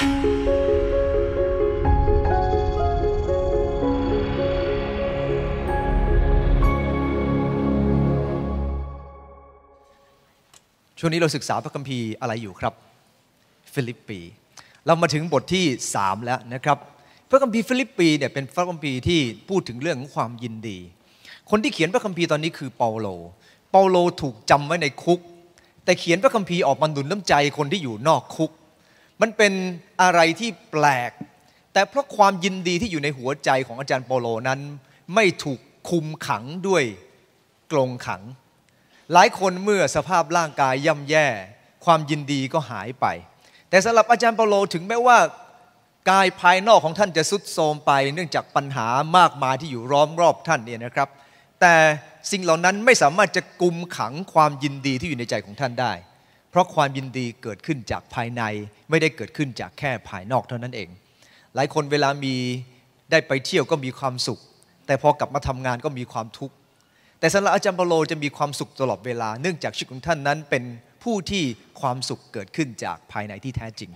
ช่วงนี้เราศึกษาพระคัมภีร์อะไรอยู่ครับฟิลิปปีเรามาถึงบทที่ 3 แล้วนะครับพระคัมภีร์ฟิลิปปีเนี่ยเป็นพระคัมภีร์ที่พูดถึงเรื่องของความยินดี คนที่เขียนพระคัมภีร์ตอนนี้คือเปาโลเปาโลถูกจำไว้ในคุก แต่เขียนพระคัมภีร์ออกมาหนุนน้ำใจคนที่อยู่นอกคุกมันเป็นอะไรที่แปลก แต่เพราะความยินดีที่อยู่ในหัวใจของอาจารย์เปโลนั้น ไม่ถูกคุมขังด้วยกรงขัง หลายคนเมื่อสภาพร่างกายย่ำแย่ความยินดีก็หายไป แต่สำหรับอาจารย์เปโลถึงแม้ว่ากายภายนอกของท่านจะสุดโทรมไป เนื่องจากปัญหามากมายที่อยู่ร้อมรอบท่านเนี่ยนะครับ แต่สิ่งเหล่านั้นไม่สามารถจะกุมขังความยินดีที่อยู่ในใจของท่านได้เพราะความยินดีเกิดขึ้นจากภายในไม่ได้เกิดขึ้นจากแค่ภายนอกเท่านั้นเอง หลายคนเวลามีได้ไปเที่ยวก็มีความสุข แต่พอกลับมาทำงานก็มีความทุกข์ แต่สำหรับอาจารย์เปโลจะมีความสุขตลอดเวลาเนื่องจากชีวิตของท่านนั้นเป็นผู้ที่ความสุขเกิดขึ้นจากภายในที่แท้จริง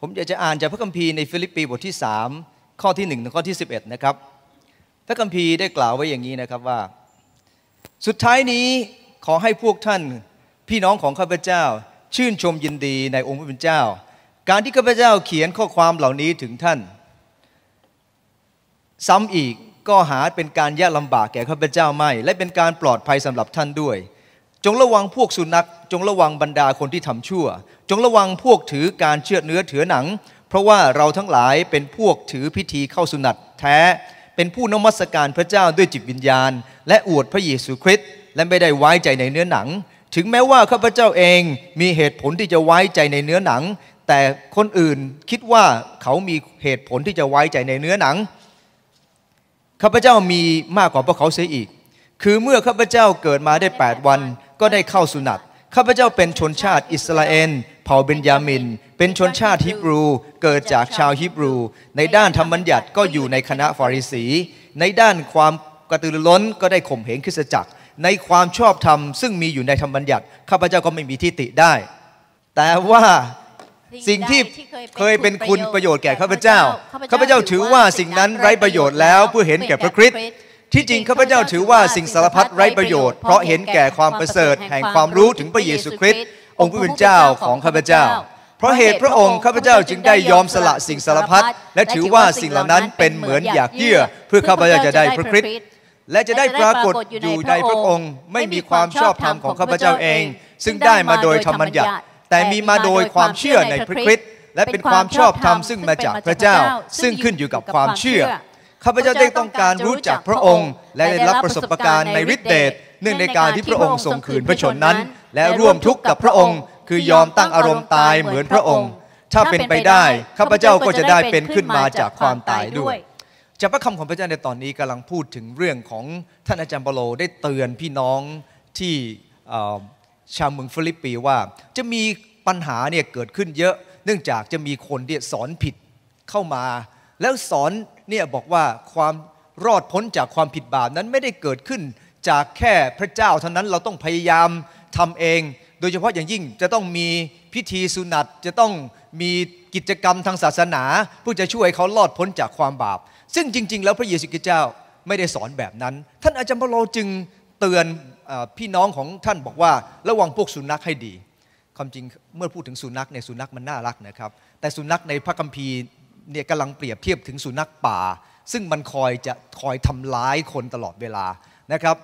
ผมอยากจะอ่านจากพระคัมภีร์ในฟิลิปปีบทที่3ข้อที่1ถึงข้อที่ 11 นะครับ พระคัมภีร์ได้กล่าวไว้อย่างนี้นะครับว่า สุดท้ายนี้ขอให้พวกท่านพี่น้องของข้าพเจ้าชื่นชมยินดีในองค์พระผู้เป็นเจ้า การที่ข้าพเจ้าเขียนข้อความเหล่านี้ถึงท่าน ซ้ำอีกก็หาเป็นการยากลำบากแก่ข้าพเจ้าไม่ และเป็นการปลอดภัยสำหรับท่านด้วย จงระวังพวกสุนัข จงระวังบรรดาคนที่ทำชั่ว จงระวังพวกถือการเชื่อเนื้อถือหนัง เพราะว่าเราทั้งหลายเป็นพวกถือพิธีเข้าสุนัตแท้เป็นผู้นมัสการพระเจ้าด้วยจิตวิญญาณ และอวดพระเยซูคริสต์และไม่ได้ไว้ใจในเนื้อหนังถึงแม้ว่าข้าพเจ้าเองมีเหตุผลที่จะไว้ใจในเนื้อหนัง แต่คนอื่นคิดว่าเขามีเหตุผลที่จะไว้ใจในเนื้อหนัง ข้าพเจ้ามีมากกว่าพวกเขาเสียอีก คือเมื่อข้าพเจ้าเกิดมาได้ 8 วัน ก็ได้เข้าสุนัตข้าพเจ้าเป็นชนชาติอิสราเอลเผ่าเบนยามิน เป็นชนชาติฮิบรูเกิดจากชาวฮิบรู ในด้านธรรมบัญญัติก็อยู่ในคณะฟาริสี ในด้านความกระตือรือร้นก็ได้ข่มเหงคริสจักรในความชอบธรรมซึ่งมีอยู่ในธรรมบัญญัติข้าพเจ้าก็ไม่มีทิฏฐิได้ แต่ว่าสิ่งที่เคยเป็นคุณประโยชน์แก่ข้าพเจ้าข้าพเจ้าถือว่าสิ่งนั้นไร้ประโยชน์แล้วเพื่อเห็นแก่พระคริสต์ที่จริงข้าพเจ้าถือว่าสิ่งสารพัดไร้ประโยชน์เพราะเห็นแก่ความประเสริฐ แห่งความรู้ถึงพระเยซูคริสต์องค์ผู้เป็นเจ้าของข้าพเจ้า เพราะเหตุพระองค์ข้าพเจ้าจึงได้ยอมสละสิ่งสารพัดและถือว่าสิ่งเหล่านั้นเป็นเหมือนอยากเยื่อเพื่อข้าพเจ้าจะได้พระคริสต์และจะได้ปรากฏอยู่ในพระองค์ ไม่มีความชอบธรรมของข้าพเจ้าเอง ซึ่งได้มาโดยธรรมัญญัติ แต่มีมาโดยความเชื่อในพระคริสต์และเป็นความชอบธรรมซึ่งมาจากพระเจ้า ซึ่งขึ้นอยู่กับความเชื่อข้าพเจ้าได้ต้องการรู้จักพระองค์ และได้รับประสบการณ์ในฤทธิเดชเนื่องในการที่พระองค์ทรงคืนพระชนนั้น และร่วมทุกข์กับพระองค์ คือยอมตั้งอารมณ์ตายเหมือนพระองค์ถ้าเป็นไปได้ข้าพเจ้าก็จะได้เป็นขึ้นมาจากความตายด้วยจากพระคำของพระเจ้าในตอนนี้กำลังพูดถึงเรื่องของท่านอาจารย์เปโลได้เตือนพี่น้องที่ชาวเมืองฟิลิปปีว่าจะมีปัญหาเนี่ยเกิดขึ้นเยอะ เนื่องจากจะมีคนที่สอนผิดเข้ามา แล้วสอนเนี่ยบอกว่าความรอดพ้นจากความผิดบาปนั้นไม่ได้เกิดขึ้นจากแค่พระเจ้าเท่านั้นเราต้องพยายามทำเอง โดยเฉพาะอย่างยิ่งจะต้องมีพิธีสุนัตจะต้องมีกิจกรรมทางศาสนาเพื่อจะช่วยเขารอดพ้นจากความบาปซึ่งจริงๆแล้วพระเยซูคริสต์เจ้าไม่ได้สอนแบบนั้น ท่านอาจารย์เปโลจึงเตือนพี่น้องของท่านบอกว่า ระวังพวกสุนัขให้ดี ความจริงเมื่อพูดถึงสุนัขในสุนัขมันน่ารักนะครับ แต่สุนัขในพระคัมภีร์เนี่ยกำลังเปรียบเทียบถึงสุนัขป่า ซึ่งมันคอยจะคอยทำร้ายคนตลอดเวลานะครับ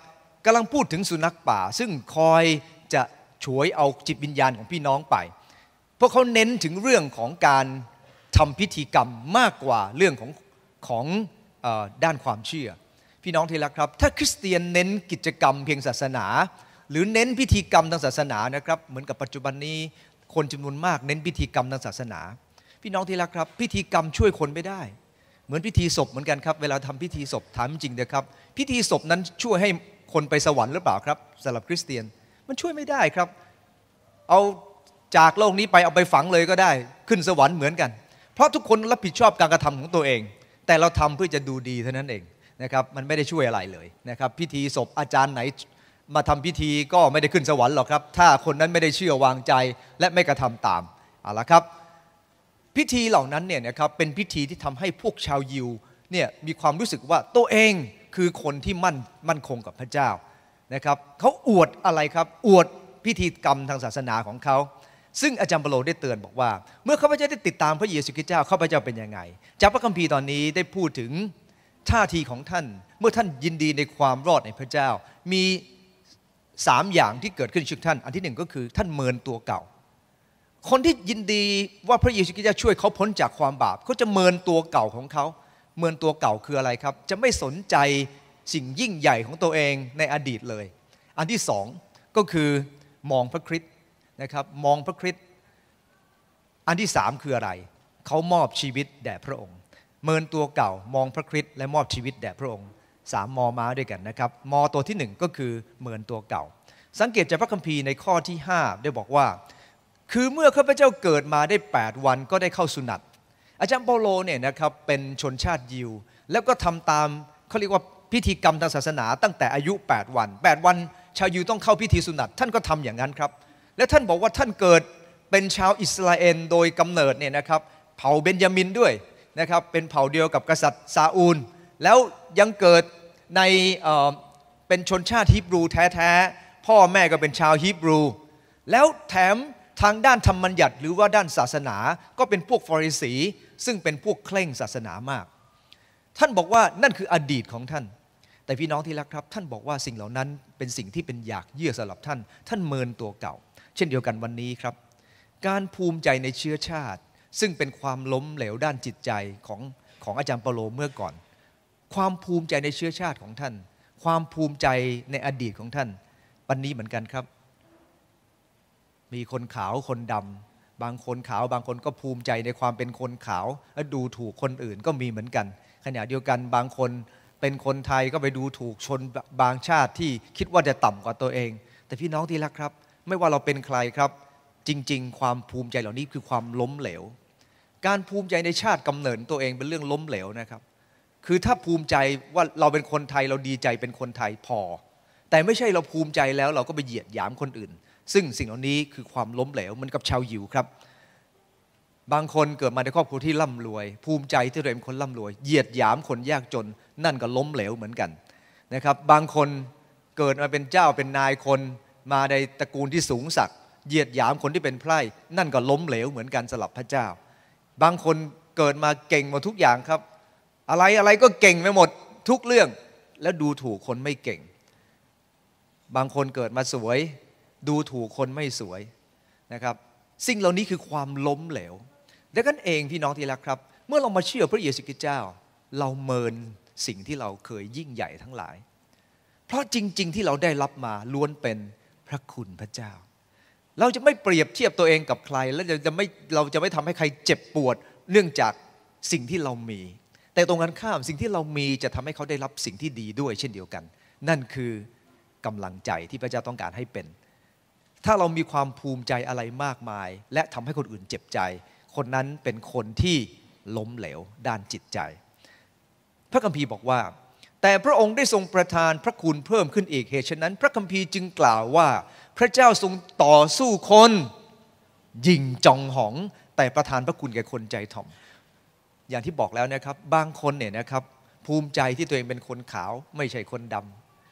กำลังพูดถึงสุนัขป่า ซึ่งคอยจะฉวยเอาจิตวิญญาณของพี่น้องไปเพราะเขาเน้นถึงเรื่องของการทำพิธีกรรมมากกว่าเรื่องของของอด้านความเชื่อ พี่น้องที่รักครับ ถ้าคริสเตียนเน้นกิจกรรมเพียงศาสนา หรือเน้นพิธีกรรมทางศาสนานะครับเหมือนกับปัจจุบันนี้คนจำนวนมาก เน้นพิธีกรรมทางศาสนา พี่น้อง ที่รักครับ พิธีกรรมช่วยคนไม่ได้ เหมือนพิธีศพเหมือนกันครับ เวลาทำพิธีศพถามจริงเดียครับ พิธีศพนั้นช่วยให้คนไปสวรรค์หรือเปล่าครับสำหรับคริสเตียนมันช่วยไม่ได้ครับ เอาจากโลกนี้ไปเอาไปฝังเลยก็ได้ ขึ้นสวรรค์เหมือนกัน เพราะทุกคนรับผิดชอบการกระทำของตัวเองแต่เราทำเพื่อจะดูดีเท่านั้นเองนะครับมันไม่ได้ช่วยอะไรเลยนะครับ พิธีศพอาจารย์ไหนมาทำพิธีก็ไม่ได้ขึ้นสวรรค์หรอกครับ ถ้าคนนั้นไม่ได้เชื่อวางใจและไม่กระทำตามเอาละครับ พิธีเหล่านั้นเนี่ยนะครับ เป็นพิธีที่ทำให้พวกชาวยิวเนี่ยมีความรู้สึกว่าตัวเองคือคนที่มั่นมั่นคงกับพระเจ้านะครับเขาอวดอะไรครับ อวดพิธีกรรมทางศาสนาของเขาซึ่งอาจารย์เปโลได้เตือนบอกว่าเมื่อข้าพเจ้าได้ติดตามพระเยซูคริสต์เจ้าข้าพเจ้าเป็นยังไงจากพระคัมภีร์ตอนนี้ได้พูดถึงท่าทีของท่านเมื่อท่านยินดีในความรอดในพระเจ้า มีสามอย่างที่เกิดขึ้นชีวิตท่าน อันที่หนึ่งก็คือท่านเมินตัวเก่าคนที่ยินดีว่าพระเยซูคริสต์จะช่วยเขาพ้นจากความบาปเขาจะเมินตัวเก่าของเขา เมินตัวเก่าคืออะไรครับจะไม่สนใจสิ่งยิ่งใหญ่ของตัวเองในอดีตเลย อันที่สองก็คือมองพระคริสตะครับมองพระคริสต์อันที่สามคืออะไร เขามอบชีวิตแด่พระองค์เมินตัวเก่า มองพระคริสต์และมอบชีวิตแด่พระองค์สามมอม้าด้วยกันนะครับ มอตัวที่หนึ่งก็คือเมินตัวเก่า สังเกตจากพระคัมภีร์ในข้อที่ 5 ได้บอกว่า คือเมื่อข้าพเจ้าเกิดมาได้ 8 วันก็ได้เข้าสุนัต อาจารย์เปาโลเนี่ยนะครับเป็นชนชาติยิว แล้วก็ทำตามเขาเรียกว่าพิธีกรรมทางศาสนา ตั้งแต่อายุ 8 วัน 8 วันชาวยิวต้องเข้าพิธีสุนัตท่านก็ทำอย่างนั้นครับและท่านบอกว่าท่านเกิดเป็นชาวอิสราเอลโดยกำเนิดเนี่ยนะครับเผ่าเบนยามินด้วยนะครับเป็นเผ่าเดียวกับกษัตริย์ซาอูล แล้วยังเกิดในเป็นชนชาติฮิบรูแท้ๆพ่อแม่ก็เป็นชาวฮิบรู แล้วแถมทางด้านธรรมัญญัติหรือว่าด้านศาสนาก็เป็นพวกฟอริสี ซึ่งเป็นพวกเคร่งศาสนามาก ท่านบอกว่านั่นคืออดีตของท่าน แต่พี่น้องที่รักครับท่านบอกว่าสิ่งเหล่านั้นเป็นสิ่งที่เป็นอยากเยื่อสำหรับท่านท่านเมินตัวเก่าเช่นเดียวกันวันนี้ครับ การภูมิใจในเชื้อชาติ ซึ่งเป็นความล้มเหลวด้านจิตใจของของอาจารย์เปโลเมื่อก่อน ความภูมิใจในเชื้อชาติของท่าน ความภูมิใจในอดีตของท่าน วันนี้เหมือนกันครับ มีคนขาวคนดำบางคนขาวบางคนก็ภูมิใจในความเป็นคนขาวและดูถูกคนอื่นก็มีเหมือนกันขณะเดียวกันบางคนเป็นคนไทยก็ไปดูถูกชนบางชาติที่คิดว่าจะต่ำกว่าตัวเอง แต่พี่น้องที่รักครับไม่ว่าเราเป็นใครครับ จริง ๆ ความภูมิใจเหล่านี้คือความล้มเหลว การภูมิใจในชาติกำเนิดตัวเองเป็นเรื่องล้มเหลวนะครับ คือถ้าภูมิใจว่าเราเป็นคนไทยเราดีใจเป็นคนไทยพอ แต่ไม่ใช่เราภูมิใจแล้วเราก็ไปเหยียดหยามคนอื่น ซึ่งสิ่งเหล่านี้คือความล้มเหลวมันกับชาวยิวครับ บางคนเกิดมาในครอบครัวที่ร่ำรวย ภูมิใจที่เราเป็นคนร่ำรวย เหยียดหยามคนยากจนนั่นก็ล้มเหลวเหมือนกันนะครับ บางคนเกิดมาเป็นเจ้าเป็นนายคนมาในตระกูลที่สูงสักเหยียดหยามคนที่เป็นไพร่ นั่นก็ล้มเหลวเหมือนกันสลับพระเจ้า บางคนเกิดมาเก่งหมดทุกอย่างครับ อะไรอะไรก็เก่งไปหมดทุกเรื่อง แล้วดูถูกคนไม่เก่ง บางคนเกิดมาสวย ดูถูกคนไม่สวยนะครับ สิ่งเหล่านี้คือความล้มเหลว ดังนั้นเองพี่น้องที่รักครับ เมื่อเรามาเชื่อพระเยซูคริสต์เจ้า เราเมินสิ่งที่เราเคยยิ่งใหญ่ทั้งหลาย เพราะจริง ๆที่เราได้รับมาล้วนเป็นระคุณพระเจ้า เราจะไม่เปรียบเทียบตัวเองกับใคร และจะไม่เราจะไม่ทำให้ใครเจ็บปวดเนื่องจากสิ่งที่เรามี แต่ตรงกันข้ามสิ่งที่เรามีจะทำให้เขาได้รับสิ่งที่ดีด้วย เช่นเดียวกัน นั่นคือกำลังใจที่พระเจ้าต้องการให้เป็น ถ้าเรามีความภูมิใจอะไรมากมาย และทำให้คนอื่นเจ็บใจ คนนั้นเป็นคนที่ล้มเหลวด้านจิตใจ พระคัมภีร์บอกว่าแต่พระองค์ได้ทรงประทานพระคุณเพิ่มขึ้นอีกเหตุฉะนั้น พระคัมภีร์จึงกล่าวว่าพระเจ้าทรงต่อสู้คนยิงจองหองแต่ประทานพระคุณแก่คนใจถ่อมอย่างที่บอกแล้วนะครับบางคนเนี่ยนะครับภูมิใจที่ตัวเองเป็นคนขาวไม่ใช่คนด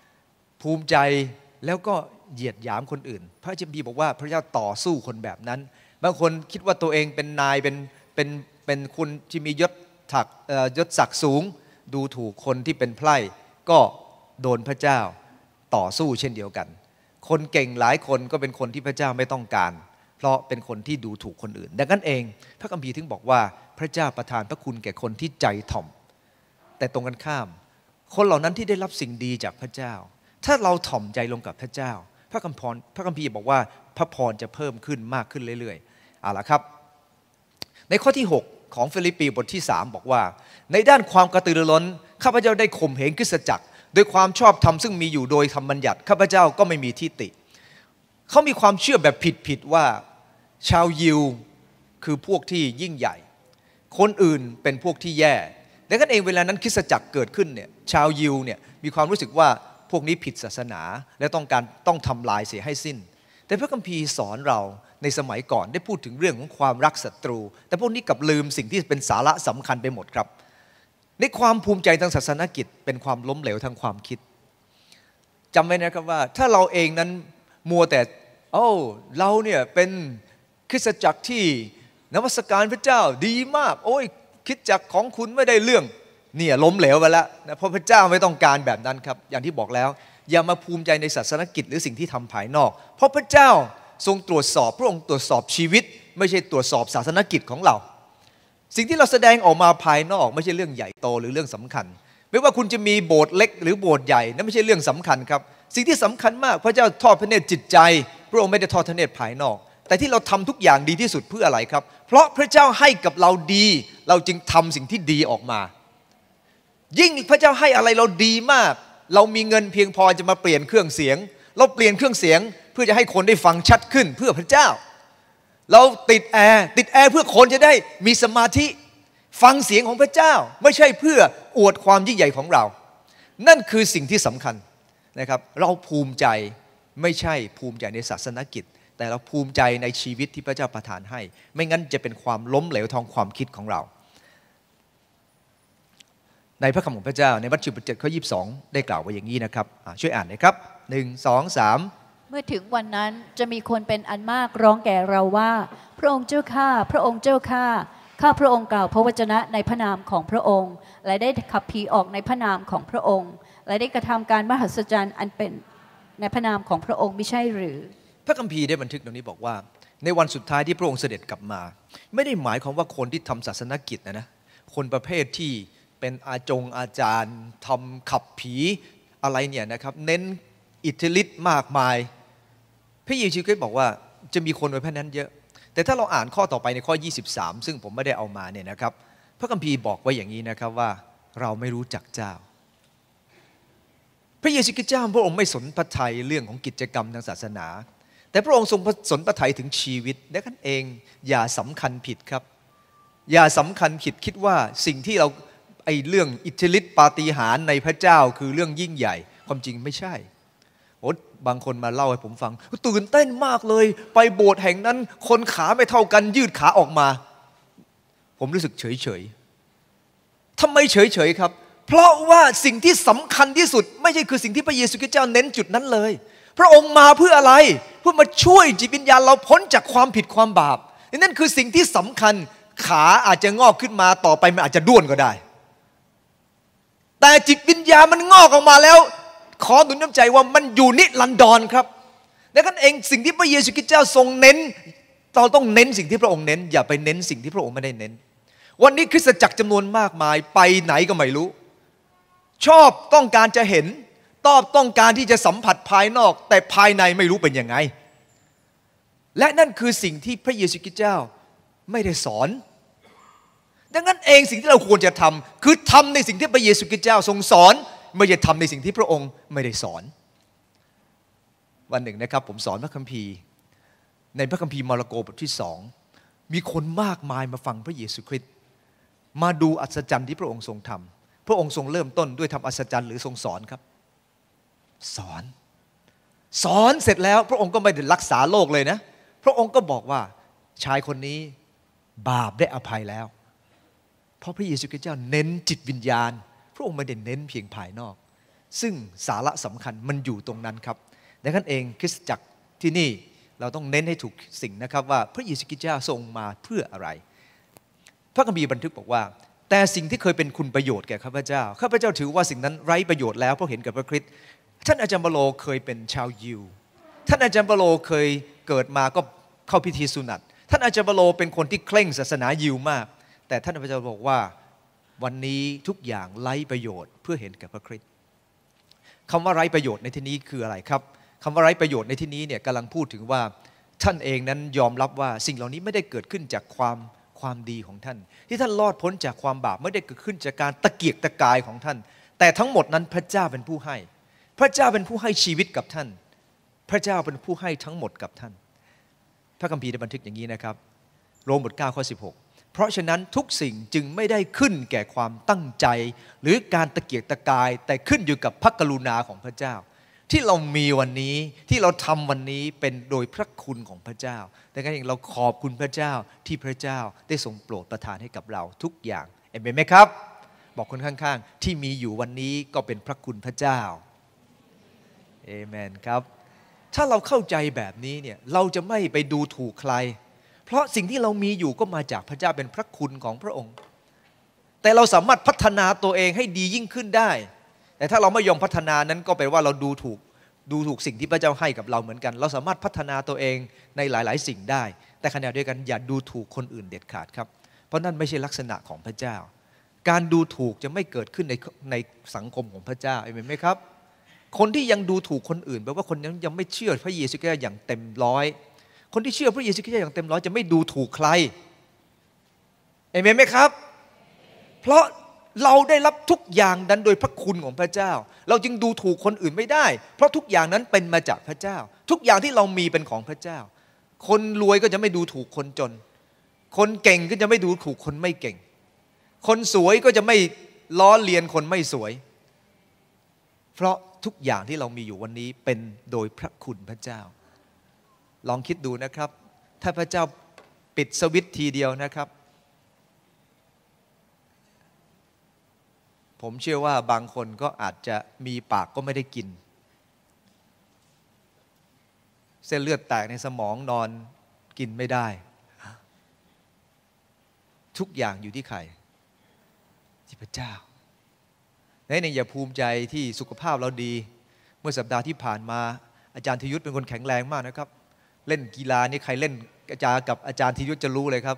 ำ ภูมิใจแล้วก็เหยียดหยามคนอื่น พระัจภีพีบอกว่าพระเจ้าต่อสู้คนแบบนั้นบางคนคิดว่าตัวเองเป็นนายเป็นเป็นเป็นคุณที่มียศถักยศศักดิ์สูงดูถูกคนที่เป็นไพร่ก็โดนพระเจ้าต่อสู้เช่นเดียวกัน คนเก่งหลายคนก็เป็นคนที่พระเจ้าไม่ต้องการ เพราะเป็นคนที่ดูถูกคนอื่นดังนั้นเอง พระคัมภีร์ถึงบอกว่าพระเจ้าประทานพระคุณแก่คนที่ใจถ่อม แต่ตรงกันข้าม คนเหล่านั้นที่ได้รับสิ่งดีจากพระเจ้า ถ้าเราถ่อมใจลงกับพระเจ้า พระคัมภีร์พระคัมภีร์บอกว่าพระพรจะเพิ่มขึ้นมากขึ้นเรื่อยๆเอาละครับ ในข้อที่ 6ของฟิลิปปีบทที่ 3 บอกว่า ในด้านความกระตือรือร้นข้าพเจ้าได้ข่มเหงคริสจักรด้วยความชอบธรรม ซึ่งมีอยู่โดยธรรมบัญญัติข้าพเจ้าก็ไม่มีที่ติ เขามีความเชื่อแบบผิดๆว่าชาวยิวคือพวกที่ยิ่งใหญ่ คนอื่นเป็นพวกที่แย่ แต่กันเองเวลานั้นคริสจักรเกิดขึ้นเนี่ยชาวยิวเนี่ยมีความรู้สึกว่าพวกนี้ผิดศาสนา และต้องการต้องทำลายเสียให้สิ้น แต่พระคัมภีร์สอนเราในสมัยก่อน ได้พูดถึงเรื่องของความรักศัตรู แต่พวกนี้กลับลืมสิ่งที่เป็นสาระสำคัญไปหมดครับ ในความภูมิใจทางศาสนกิจเป็นความล้มเหลวทางความคิด จำไว้นะครับ ว่าถ้าเราเองนั้นมัวแต่โอ้เราเนี่ย เป็นคริสตจักรที่นวัตการพระเจ้าดีมาก โอ้ยคิดจักของคุณไม่ได้เรื่อง เนี่ยล้มเหลวไปแล้วนะเพราะพระเจ้าไม่ต้องการแบบนั้นครับอย่างที่บอกแล้ว อย่ามาภูมิใจในศาสนกิจหรือสิ่งที่ทำภายนอก เพราะพระเจ้าทรงตรวจสอบพระองค์ตรวจสอบชีวิต ไม่ใช่ตรวจสอบศาสนกิจของเรา สิ่งที่เราแสดงออกมาภายนอก ไม่ใช่เรื่องใหญ่โตหรือเรื่องสำคัญไม่ว่าคุณจะมีโบสถ์เล็กหรือโบสถ์ใหญ่นั่นไม่ใช่เรื่องสำคัญครับ สิ่งที่สำคัญมากพระเจ้าทอดพระเนตรจิตใจพระองค์ไม่ได้ทอดพระเนตรภายนอก แต่ที่เราทำทุกอย่างดีที่สุดเพื่ออะไรครับ เพราะพระเจ้าให้กับเราดี เราจึงทำสิ่งที่ดีออกมา ยิ่งพระเจ้าให้อะไรเราดีมาก เรามีเงินเพียงพอจะมาเปลี่ยนเครื่องเสียง เราเปลี่ยนเครื่องเสียงพื่อจะให้คนได้ฟังชัดขึ้นเพื่อพระเจ้า เราติดแอร์ติดแอร์เพื่อคนจะได้มีสมาธิฟังเสียงของพระเจ้าไม่ใช่เพื่ออวดความยิ่งใหญ่ของเรา นั่นคือสิ่งที่สำคัญนะครับ เราภูมิใจไม่ใช่ภูมิใจในศาสนกิจ แต่เราภูมิใจในชีวิตที่พระเจ้าประทานให้ ไม่งั้นจะเป็นความล้มเหลวทองความคิดของเรา ในพระคำของพระเจ้าในวัตถุบทเจ็ดข้อยีสิบองได้กล่าวไว้อย่างนี้นะครับช่วยอ่านนะครับหนึ่งสองสามเมื่อถึงวันนั้นจะมีคนเป็นอันมากร้องแก่เราว่า พระองค์เจ้าข้าพระองค์เจ้าข้าข้าพระองค์กล่าวพระวจนะในพระนามของพระองค์ และได้ขับผีออกในพระนามของพระองค์ และได้กระทำการมหัศจรรย์อันเป็นในพระนามของพระองค์ไม่ใช่หรือ พระคัมภีร์ได้บันทึกตรงนี้บอกว่า ในวันสุดท้ายที่พระองค์เสด็จกลับมา ไม่ได้หมายความว่าคนที่ทำศาสนกิจนะนะคนประเภทที่เป็นอาจงอาจารย์ ทำขับผีอะไรเนี่ยนะครับเน้นอิทธิฤทธิ์มากมายพระเยซูคริสต์บอกว่าจะมีคนปว้แพทนั้นเยอะ แต่ถ้าเราอ่านข้อต่อไปในข้อ 23 ซึ่งผมไม่ได้เอามาเนี่ยนะครับ พระคัมภีร์บอกไว้อย่างนี้นะครับว่าเราไม่รู้จักเจ้า พระเยซูคริสต์เจ้าพระองค์ไม่สนพระทัยเรื่องของกิจกรรมทางศาสนา แต่พระองค์ทรงสนพระทัยถึงชีวิต และนันเอง อย่าสำคัญผิดครับ อย่าสำคัญผิดคิดว่าสิ่งที่เราไอเรื่องอิทธิฤทธิปาฏิหาริย์ในพระเจ้าคือเรื่องยิ่งใหญ่ ความจริงไม่ใช่บางคนมาเล่าให้ผมฟัง ตื่นเต้นมากเลย ไปโบสถ์แห่งนั้น คนขาไม่เท่ากันยืดขาออกมา ผมรู้สึกเฉยเฉยทำไม เฉยเฉยครับ เพราะว่าสิ่งที่สำคัญที่สุด ไม่ใช่คือสิ่งที่พระเยซูคริสต์เจ้าเน้นจุดนั้นเลย พระองค์มาเพื่ออะไรเพื่อมาช่วยจิตวิญญาณเราพ้นจากความผิดความบาปนั่นคือสิ่งที่สำคัญขาอาจจะงอกขึ้นมาต่อไปมันอาจจะด้วนก็ได้ แต่จิตวิญญาณมันงอกออกมาแล้วขอหนุนน้ำใจว่ามันอยู่นิรันดรครับ ดังนั้นเองสิ่งที่พระเยซูคริสต์เจ้าทรงเน้น เราต้องเน้นสิ่งที่พระองค์เน้นอย่าไปเน้นสิ่งที่พระองค์ไม่ได้เน้นวันนี้คริสตจักรจานวนมากมายไปไหนก็ไม่รู้ ชอบต้องการจะเห็นตอบต้องการที่จะสัมผัสภายนอกแต่ภายในไม่รู้เป็นยังไง และนั่นคือสิ่งที่พระเยซูคริสต์เจ้าไม่ได้สอน ดังนั้นเองสิ่งที่เราควรจะทำ คือทำในสิ่งที่พระเยซูคริสต์เจ้าทรงสอนไม่จะทำในสิ่งที่พระองค์ไม่ได้สอน วันหนึ่งนะครับ ผมสอนพระคัมภีร์ ในพระคัมภีร์มาระโกบทที่สองมีคนมากมายมาฟังพระเยซูคริสต์มาดูอัศจรรย์ที่พระองค์ทรงทำพระองค์ทรงเริ่มต้นด้วยทำอัศจรรย์หรือทรงสอนครับ สอน สอนเสร็จแล้วพระองค์ก็ไม่ได้รักษาโลกเลยนะ พระองค์ก็บอกว่าชายคนนี้บาปได้อภัยแล้ว เพราะพระเยซูคริสต์เจ้าเน้นจิตวิญญาณระองค์ไม่ได้เน้นเพียงภายนอก ซึ่งสาระสำคัญมันอยู่ตรงนั้นครับดังนั้นเองคริสตจักรที่นี่เราต้องเน้นให้ถูกสิ่งนะครับว่าพระเยซูคริสต์เจ้าทรงมาเพื่ออะไร พระคัมภีร์บันทึกบอกว่า แต่สิ่งที่เคยเป็นคุณประโยชน์แก่ข้าพเจ้าข้าพเจ้าถือว่าสิ่งนั้นไร้ประโยชน์แล้วเพราะเห็นกับพระคริสต์ท่านอาจารย์บโลเคยเป็นชาวยิวท่านอาจารย์บโลเคยเกิดมาก็เข้าพิธีสุนัตท่านอาจารย์บโลเป็นคนที่เคร่งศาสนายิวมาก แต่ท่านอาจารย์บอกว่าวันนี้ทุกอย่างไร้ประโยชน์เพื่อเห็นแก่พระคริสต์คำว่าไร้ประโยชน์ในที่นี้คืออะไรครับคำว่าไร้ประโยชน์ในที่นี้เนี่ยกำลังพูดถึงว่าท่านเองนั้นยอมรับว่าสิ่งเหล่านี้ไม่ได้เกิดขึ้นจากความความดีของท่าน ที่ท่านรอดพ้นจากความบาปไม่ได้เกิดขึ้นจากการตะเกียกตะกายของท่าน แต่ทั้งหมดนั้นพระเจ้าเป็นผู้ให้ พระเจ้าเป็นผู้ให้ชีวิตกับท่าน พระเจ้าเป็นผู้ให้ทั้งหมดกับท่าน พระคัมภีร์ได้บันทึกอย่างนี้นะครับโรมบทเก้าข้อสิบหกเพราะฉะนั้นทุกสิ่งจึงไม่ได้ขึ้นแก่ความตั้งใจหรือการตะเกียกตะกายแต่ขึ้นอยู่กับพระกรุณาของพระเจ้า ที่เรามีวันนี้ที่เราทำวันนี้เป็นโดยพระคุณของพระเจ้าดังนั้น่างเราขอบคุณพระเจ้าที่พระเจ้าได้ทรงโปรดประทานให้กับเราทุกอย่างเอเมนไหมครับ บอกคนข้างๆที่มีอยู่วันนี้ก็เป็นพระคุณพระเจ้าเอเมนครับ ถ้าเราเข้าใจแบบนี้เนี่ยเราจะไม่ไปดูถูกใครเพราะสิ่งที่เรามีอยู่ก็มาจากพระเจ้าเป็นพระคุณของพระองค์ แต่เราสามารถพัฒนาตัวเองให้ดียิ่งขึ้นได้ แต่ถ้าเราไม่ยอมพัฒนานั้นก็แปลว่าเราดูถูก ดูถูกสิ่งที่พระเจ้าให้กับเราเหมือนกัน เราสามารถพัฒนาตัวเองในหลาย ๆ สิ่งได้ แต่ขณะเดียวกันอย่าดูถูกคนอื่นเด็ดขาดครับ เพราะนั่นไม่ใช่ลักษณะของพระเจ้า การดูถูกจะไม่เกิดขึ้นในในสังคมของพระเจ้าเห็นไหมครับ คนที่ยังดูถูกคนอื่นแปลว่าคนนั้นยังไม่เชื่อพระเยซูคริสต์อย่างเต็มร้อยคนที่เชื่อพระเยซูคริสต์อย่างเต็มร้อยจะไม่ดูถูกใคร เอเมนไหมครับ เพราะเราได้รับทุกอย่างนั้นโดยพระคุณของพระเจ้า เราจึงดูถูกคนอื่นไม่ได้ เพราะทุกอย่างนั้นเป็นมาจากพระเจ้า ทุกอย่างที่เรามีเป็นของพระเจ้า คนรวยก็จะไม่ดูถูกคนจน คนเก่งก็จะไม่ดูถูกคนไม่เก่ง คนสวยก็จะไม่ล้อเลียนคนไม่สวย เพราะทุกอย่างที่เรามีอยู่วันนี้เป็นโดยพระคุณพระเจ้าลองคิดดูนะครับ ถ้าพระเจ้าปิดสวิตทีเดียวนะครับ ผมเชื่อว่าบางคนก็อาจจะมีปากก็ไม่ได้กิน เส้นเลือดแตกในสมองนอนกินไม่ได้ ทุกอย่างอยู่ที่ใคร ที่พระเจ้า ในหนึ่งอย่าภูมิใจที่สุขภาพเราดี เมื่อสัปดาห์ที่ผ่านมา อาจารย์ธยุทธเป็นคนแข็งแรงมากนะครับเล่นกีฬานี่ใครเล่นอาจารย์กับอาจารย์ทียุทธจะรู้เลยครับ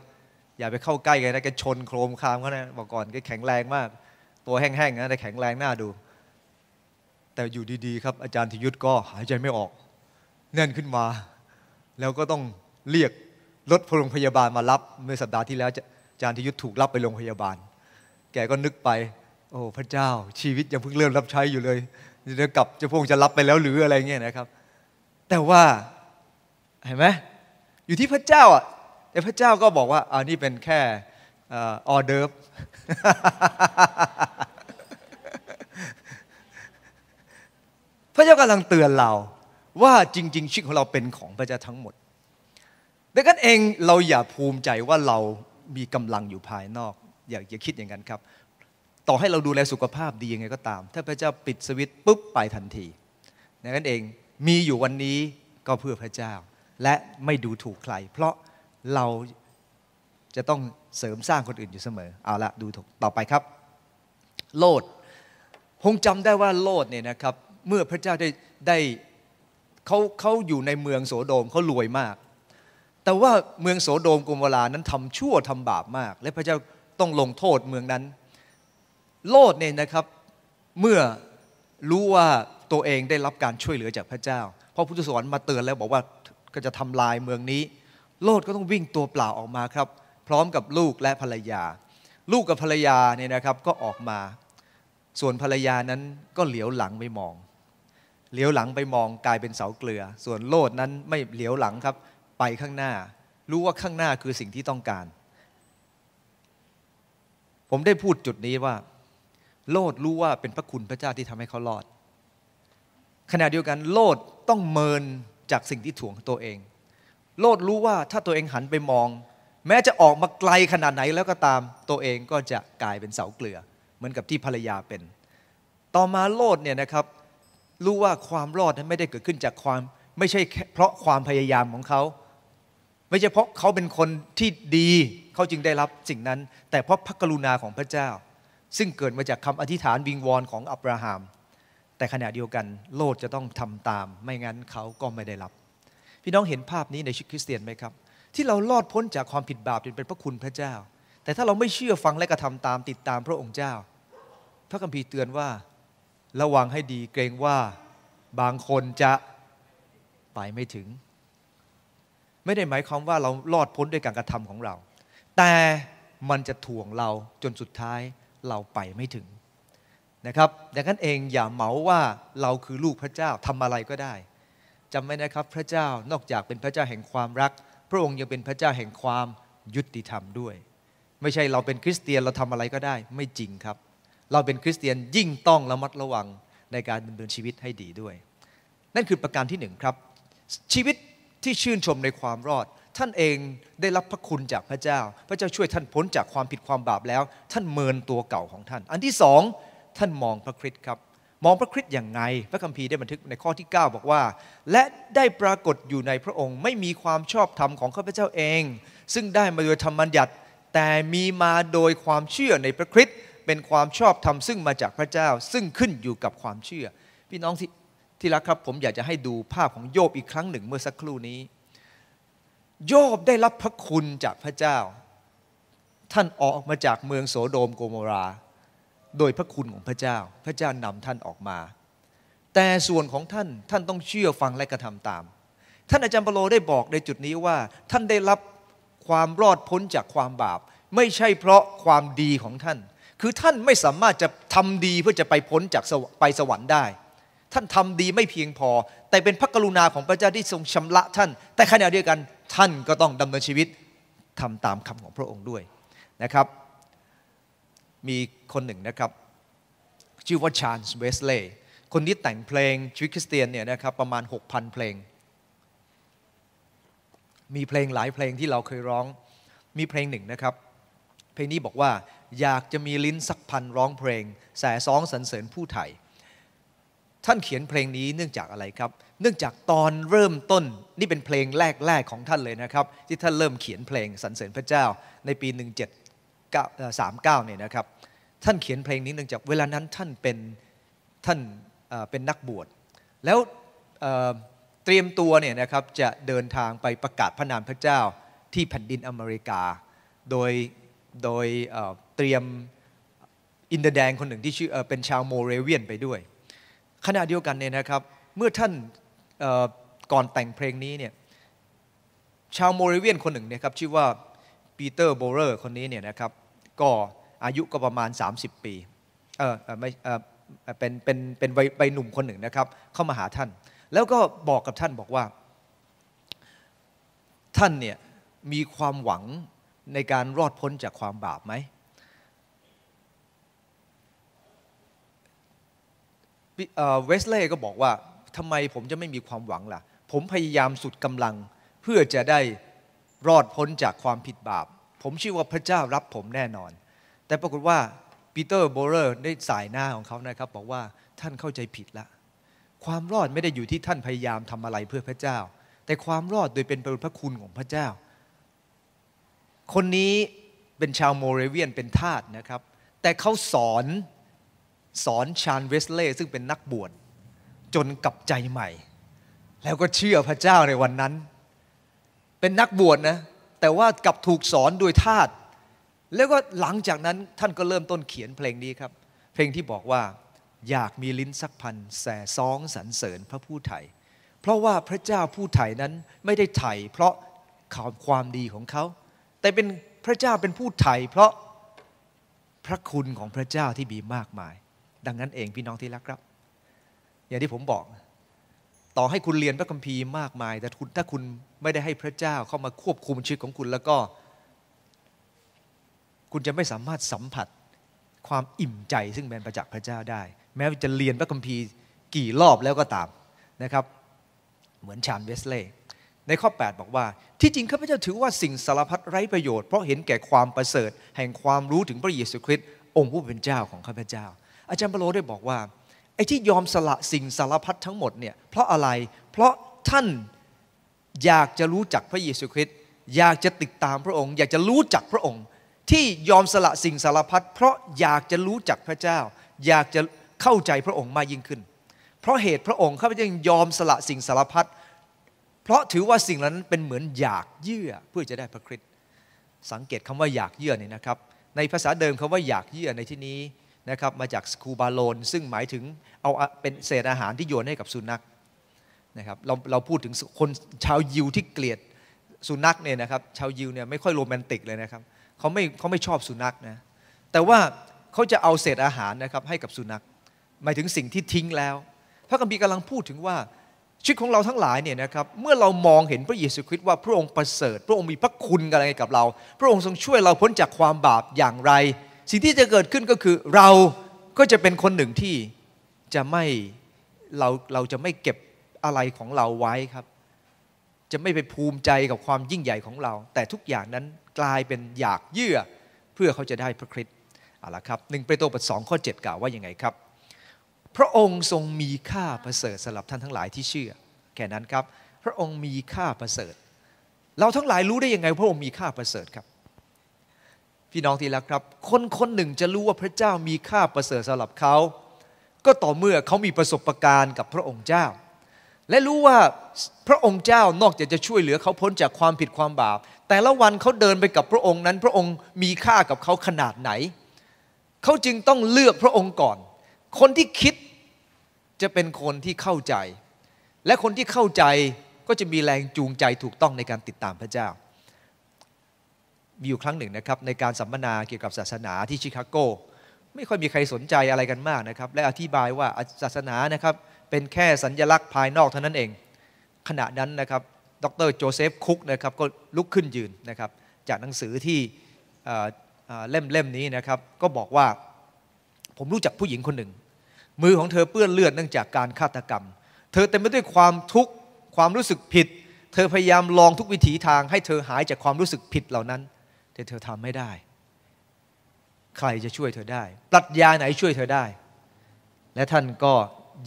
อย่าไปเข้าใกล้กันนะแกชนโครมคามเขานะบอกก่อนแกแข็งแรงมาก ตัวแห้งๆนะแต่แข็งแรงหน้าดู แต่อยู่ดีๆ ครับ อาจารย์ทียุทธก็หายใจไม่ออกแน่นขึ้นมา แล้วก็ต้องเรียกรถโรงพยาบาลมารับเมื่อสัปดาห์ที่แล้ว อาจารย์ทียุทธถูกรับไปโรงพยาบาล แกก็นึกไป โอ้พระเจ้า ชีวิตยังเพิ่งเริ่มรับใช้อยู่เลยเดี๋ยวกลับจะพงจะรับไปแล้วหรืออะไรเงี้ยนะครับ แต่ว่าเห็นไหมอยู่ที่พระเจ้าอ่ะแต่พระเจ้าก็บอกว่าอ่านี่เป็นแค่ออเดิร์ฟพระเจ้ากำลังเตือนเราว่าจริงๆชีวิตของเราเป็นของพระเจ้าทั้งหมดดังนั้นเองเราอย่าภูมิใจว่าเรามีกำลังอยู่ภายนอก อย่าอย่าคิดอย่างนั้นครับ ต่อให้เราดูแลสุขภาพดียังไงก็ตาม ถ้าพระเจ้าปิดสวิตปุ๊บไปทันทีดังนั้นเองมีอยู่วันนี้ก็เพื่อพระเจ้าและไม่ดูถูกใคร เพราะเราจะต้องเสริมสร้างคนอื่นอยู่เสมอ เอาละดูถูกต่อไปครับ โลดคงจำได้ว่าโลดเนี่ยนะครับ เมื่อพระเจ้าได้ได้เขาเขาอยู่ในเมืองโสโดมเขารวยมาก แต่ว่าเมืองโสโดมกุมวลานั้นทำชั่วทำบาปมาก และพระเจ้าต้องลงโทษเมืองนั้น โลดเนี่ยนะครับ เมื่อรู้ว่าตัวเองได้รับการช่วยเหลือจากพระเจ้า เพราะพุทธสวรรค์มาเตือนแล้วบอกว่าก็จะทำลายเมืองนี้ โลดก็ต้องวิ่งตัวเปล่าออกมาครับ พร้อมกับลูกและภรรยา ลูกกับภรรยาเนี่ยนะครับก็ออกมา ส่วนภรรยานั้นก็เหลียวหลังไปมอง เหลียวหลังไปมองกลายเป็นเสาเกลือ ส่วนโลดนั้นไม่เหลียวหลังครับ ไปข้างหน้า รู้ว่าข้างหน้าคือสิ่งที่ต้องการ ผมได้พูดจุดนี้ว่า โลดรู้ว่าเป็นพระคุณพระเจ้าที่ทำให้เขารอด ขณะเดียวกัน โลดต้องเมินจากสิ่งที่ถ่วงตัวเอง โลดรู้ว่าถ้าตัวเองหันไปมอง แม้จะออกมาไกลขนาดไหนแล้วก็ตาม ตัวเองก็จะกลายเป็นเสาเกลือเหมือนกับที่ภรรยาเป็น ต่อมาโลดเนี่ยนะครับ รู้ว่าความรอดนั้นไม่ได้เกิดขึ้นจากความไม่ใช่เพราะความพยายามของเขา ไม่ใช่เพราะเขาเป็นคนที่ดีเขาจึงได้รับสิ่งนั้น แต่เพราะพระกรุณาของพระเจ้า ซึ่งเกิดมาจากคำอธิษฐานวิงวอนของอับราฮัมแต่ขณะเดียวกัน โลดจะต้องทำตาม ไม่งั้นเขาก็ไม่ได้รับ พี่น้องเห็นภาพนี้ในชีวิตคริสเตียนไหมครับ ที่เราลอดพ้นจากความผิดบาปจนเป็นพระคุณพระเจ้า แต่ถ้าเราไม่เชื่อฟังและกระทาตาม ติดตามพระองค์เจ้า พระคัมภีร์เตือนว่าระวังให้ดีเกรงว่าบางคนจะไปไม่ถึง ไม่ได้หมายความว่าเราลอดพ้นด้วยการกระทำของเรา แต่มันจะถ่วงเราจนสุดท้ายเราไปไม่ถึงนะครับดังนั้นเองอย่าเหมาว่าเราคือลูกพระเจ้าทำอะไรก็ได้จำไว้นะครับพระเจ้านอกจากเป็นพระเจ้าแห่งความรัก พระองค์ยังเป็นพระเจ้าแห่งความยุติธรรมด้วย ไม่ใช่เราเป็นคริสเตียนเราทำอะไรก็ได้ไม่จริงครับ เราเป็นคริสเตียนยิ่งต้องระมัดระวังในการดำเนินชีวิตให้ดีด้วย นั่นคือประการที่หนึ่งครับชีวิตที่ชื่นชมในความรอด ท่านเองได้รับพระคุณจากพระเจ้าพระเจ้าช่วยท่านพ้นจากความผิดความบาปแล้ว ท่านเมินตัวเก่าของท่าน อันที่สองท่านมองพระคริสต์ครับ มองพระคริสต์อย่างไงพระคัมภีร์ได้บันทึกในข้อที่ 9 บอกว่า และได้ปรากฏอยู่ในพระองค์ ไม่มีความชอบธรรมของข้าพเจ้าเอง ซึ่งได้มาโดยธรรมบัญญัติ แต่มีมาโดยความเชื่อในพระคริสต์เป็นความชอบธรรมซึ่งมาจากพระเจ้า ซึ่งขึ้นอยู่กับความเชื่อ พี่น้องที่ที่รักครับผมอยากจะให้ดูภาพของโยบอีกครั้งหนึ่ง เมื่อสักครู่นี้ โยบได้รับพระคุณจากพระเจ้า ท่านออกมาจากเมืองโสโดมโกโมราโดยพระคุณของพระเจ้า พระเจ้านำท่านออกมา แต่ส่วนของท่าน ท่านต้องเชื่อฟังและกระทำตาม ท่านอาจารย์เปโลได้บอกในจุดนี้ว่า ท่านได้รับความรอดพ้นจากความบาป ไม่ใช่เพราะความดีของท่าน คือท่านไม่สามารถจะทำดีเพื่อจะไปพ้นจากไปสวรรค์ได้ ท่านทำดีไม่เพียงพอ แต่เป็นพระกรุณาของพระเจ้าที่ทรงชำระท่าน แต่ขณะเดียวกันท่านก็ต้องดำเนินชีวิตทำตามคำของพระองค์ด้วย นะครับมีคนหนึ่งนะครับชื่อว่าชานส์เวสเลย์คนนี้แต่งเพลงชีวิตคริสเตียนเนี่ยนะครับ ประมาณ 6,000 เพลง มีเพลงหลายเพลงที่เราเคยร้องมีเพลงหนึ่งนะครับ เพลงนี้บอกว่าอยากจะมีลิ้นสักพันร้องเพลง แสสซองสรรเสริญผู้ไทย ท่านเขียนเพลงนี้เนื่องจากอะไรครับ เนื่องจากตอนเริ่มต้นนี่เป็นเพลงแรกๆของท่านเลยนะครับ ที่ท่านเริ่มเขียนเพลงสรรเสริญพระเจ้าในปี 17 39เนี่ยนะครับท่านเขียนเพลงนี้เนื่องจากเวลานั้นท่านเป็นท่านเป็นนักบวช แล้วเตรียมตัวเนี่ยนะครับจะเดินทางไปประกาศพระนามพระเจ้าที่แผ่นดินอเมริกา โดยโดยเตรียมอินเดแดงคนหนึ่งที่ชื่อเป็นชาวโมเรเวียน ไปด้วย ขณะเดียวกันเนี่ยนะครับ เมื่อท่านก่อนแต่งเพลงนี้เนี่ยชาวโมเรเวียนคนหนึ่งเนี่ยครับชื่อว่าปีเตอร์โบเรอร์คนนี้เนี่ยนะครับ่ออายุก็ประมาณ 30 ปีเออไม่เออเป็นเป็นเป็นใบหนุ่มคนหนึ่งนะครับ เข้ามาหาท่าน แล้วก็บอกกับท่านบอกว่า ท่านเนี่ยมีความหวังในการรอดพ้นจากความบาปไหมเวสเล่ก็บอกว่าทำไมผมจะไม่มีความหวังล่ะ ผมพยายามสุดกำลัง เพื่อจะได้รอดพ้นจากความผิดบาปผมเชื่อว่าพระเจ้ารับผมแน่นอน แต่ปรากฏว่า ปีเตอร์โบเลอร์ได้สายหน้าของเขานะครับ บอกว่าท่านเข้าใจผิดละ ความรอดไม่ได้อยู่ที่ท่านพยายามทำอะไรเพื่อพระเจ้า แต่ความรอดโดยเป็นพระคุณของพระเจ้า คนนี้เป็นชาวโมเรเวียนเป็นทาสนะครับ แต่เขาสอนสอนชานเวสเล่ซึ่งเป็นนักบวชจนกลับใจใหม่ แล้วก็เชื่อพระเจ้าในวันนั้น เป็นนักบวชนะแต่ว่ากลับถูกสอนโดยทาตแล้วก็หลังจากนั้นท่านก็เริ่มต้นเขียนเพลงนี้ครับ เพลงที่บอกว่าอยากมีลิ้นสักพันแส่ซองสรรเสริญพระผู้ไถ่เพราะว่าพระเจ้าผู้ไถ่นั้นไม่ได้ไถ่ เพราะข่าวความดีของเขาแต่เป็นพระเจ้าเป็นผู้ไถ่ เพราะพระคุณของพระเจ้าที่มีมากมาย ดังนั้นเองพี่น้องที่รักครับ อย่างที่ผมบอก ต่อให้คุณเรียนพระคัมภีร์มากมายแต่ถ้าคุณไม่ได้ให้พระเจ้าเข้ามาควบคุมชีวิตของคุณแล้วก็ คุณจะไม่สามารถสัมผัสความอิ่มใจซึ่งเป็นประจักษ์พระเจ้าได้ แม้จะเรียนพระคัมภีร์กี่รอบแล้วก็ตามนะครับ เหมือนชานเวสเล์ในข้อ 8 บอกว่า ที่จริงข้าพเจ้าถือว่าสิ่งสารพัดไร้ประโยชน์เพราะเห็นแก่ความประเสริฐ แห่งความรู้ถึงพระเยซูคริสต์องค์ผู้เป็นเจ้าของข้าพเจ้า อาจารย์เปโลได้บอกว่าไอ้ที่ยอมสละสิ่งสารพัดทั้งหมดเนี่ยเพราะอะไรเพราะท่านอยากจะรู้จักพระเยซูคริสต์อยากจะติดตามพระองค์อยากจะรู้จักพระองค์ที่ยอมสละสิ่งสารพัดเพราะอยากจะรู้จักพระเจ้า อยากจะเข้าใจพระองค์มากยิ่งขึ้น เพราะเหตุพระองค์ข้าพเจ้ายยอมสละสิ่งสารพัดเพราะถือว่าสิ่งนั้นเป็นเหมือนอยากเยื่อเพื่อจะได้พระคริสต์สังเกตคำว่าอยากเยื่อเนี่ยนะครับในภาษาเดิมคำว่าอยากเยื่อในที่นี้นะครับมาจากสคูบาโลน ซึ่งหมายถึงเอาเป็นเศษอาหารที่โยนให้กับสุนัขนะครับเราเราพูดถึงคนชาวยิวที่เกลียดสุนัขเนี่ยนะครับชาวยิวเนี่ยไม่ค่อยโรแมนติกเลยนะครับเขาไม่เขาไม่ชอบสุนัขนะแต่ว่าเขาจะเอาเศษอาหารนะครับให้กับสุนัขหมายถึงสิ่งที่ทิ้งแล้วพระคัมภีร์กำลังพูดถึงว่าชีวิตของเราทั้งหลายเนี่ยนะครับเมื่อเรามองเห็นพระเยซูคริสต์ว่าพระองค์ประเสริฐ พระองค์มีพระคุณอะไรกับเรา พระองค์ทรงช่วยเราพ้นจากความบาปอย่างไร สิ่งที่จะเกิดขึ้นก็คือ เราก็จะเป็นคนหนึ่งที่จะไม่เราเราจะไม่เก็บอะไรของเราไว้ครับจะไม่ไปภูมิใจกับความยิ่งใหญ่ของเรา แต่ทุกอย่างนั้นกลายเป็นอยากเยื่อเพื่อเขาจะได้พระคริสต์เอาละครับหนึ่งเปโตรบทสองข้อดกล่าวว่ายังไงครับ พระองค์ทรงมีค่าประเสริฐสำหรับท่านทั้งหลายที่เชื่อแค่นั้นครับ พระองค์มีค่าประเสริฐ เราทั้งหลายรู้ได้ยังไงพระองค์มีค่าประเสริฐครับ พี่น้องทีละครับคนคนหนึ่งจะรู้ว่าพระเจ้ามีค่าประเสริฐสำหรับเขา ก็ต่อเมื่อเขามีประสบะการณ์กับพระองค์เจ้าและรู้ว่าพระองค์เจ้านอกจากจะช่วยเหลือเขาพ้นจากความผิดความบาปแต่ละวันเขาเดินไปกับพระองค์นั้น พระองค์มีค่ากับเขาขนาดไหน เขาจึงต้องเลือกพระองค์ก่อน คนที่คิดจะเป็นคนที่เข้าใจ และคนที่เข้าใจก็จะมีแรงจูงใจถูกต้องในการติดตามพระเจ้า มีอยู่ครั้งหนึ่งนะครับในการสัมมนาเกี่ยวกับศาสนาที่ชิคาโกไม่ค่อยมีใครสนใจอะไรกันมากนะครับและอธิบายว่าศาสนานะครับเป็นแค่สัญญลักษณ์ภายนอกเท่านั้นเอง ขณะนั้นนะครับดรโจเซฟคุกนะครับก็ลุกขึ้นยืนนะครับจากหนังสือที่เล่มเล่มนี้นะครับก็บอกว่าผมรู้จักผู้หญิงคนหนึ่ง มือของเธอเปื้อนเลือดเนื่องจากการฆาตกรรม เธอเต็มไปด้วยความทุกข์ความรู้สึกผิด เธอพยายามลองทุกวิถีทางให้เธอหายจากความรู้สึกผิดเหล่านั้น แต่เธอทำไม่ได้ ใครจะช่วยเธอได้ปรัชญาไหนช่วยเธอได้และท่านก็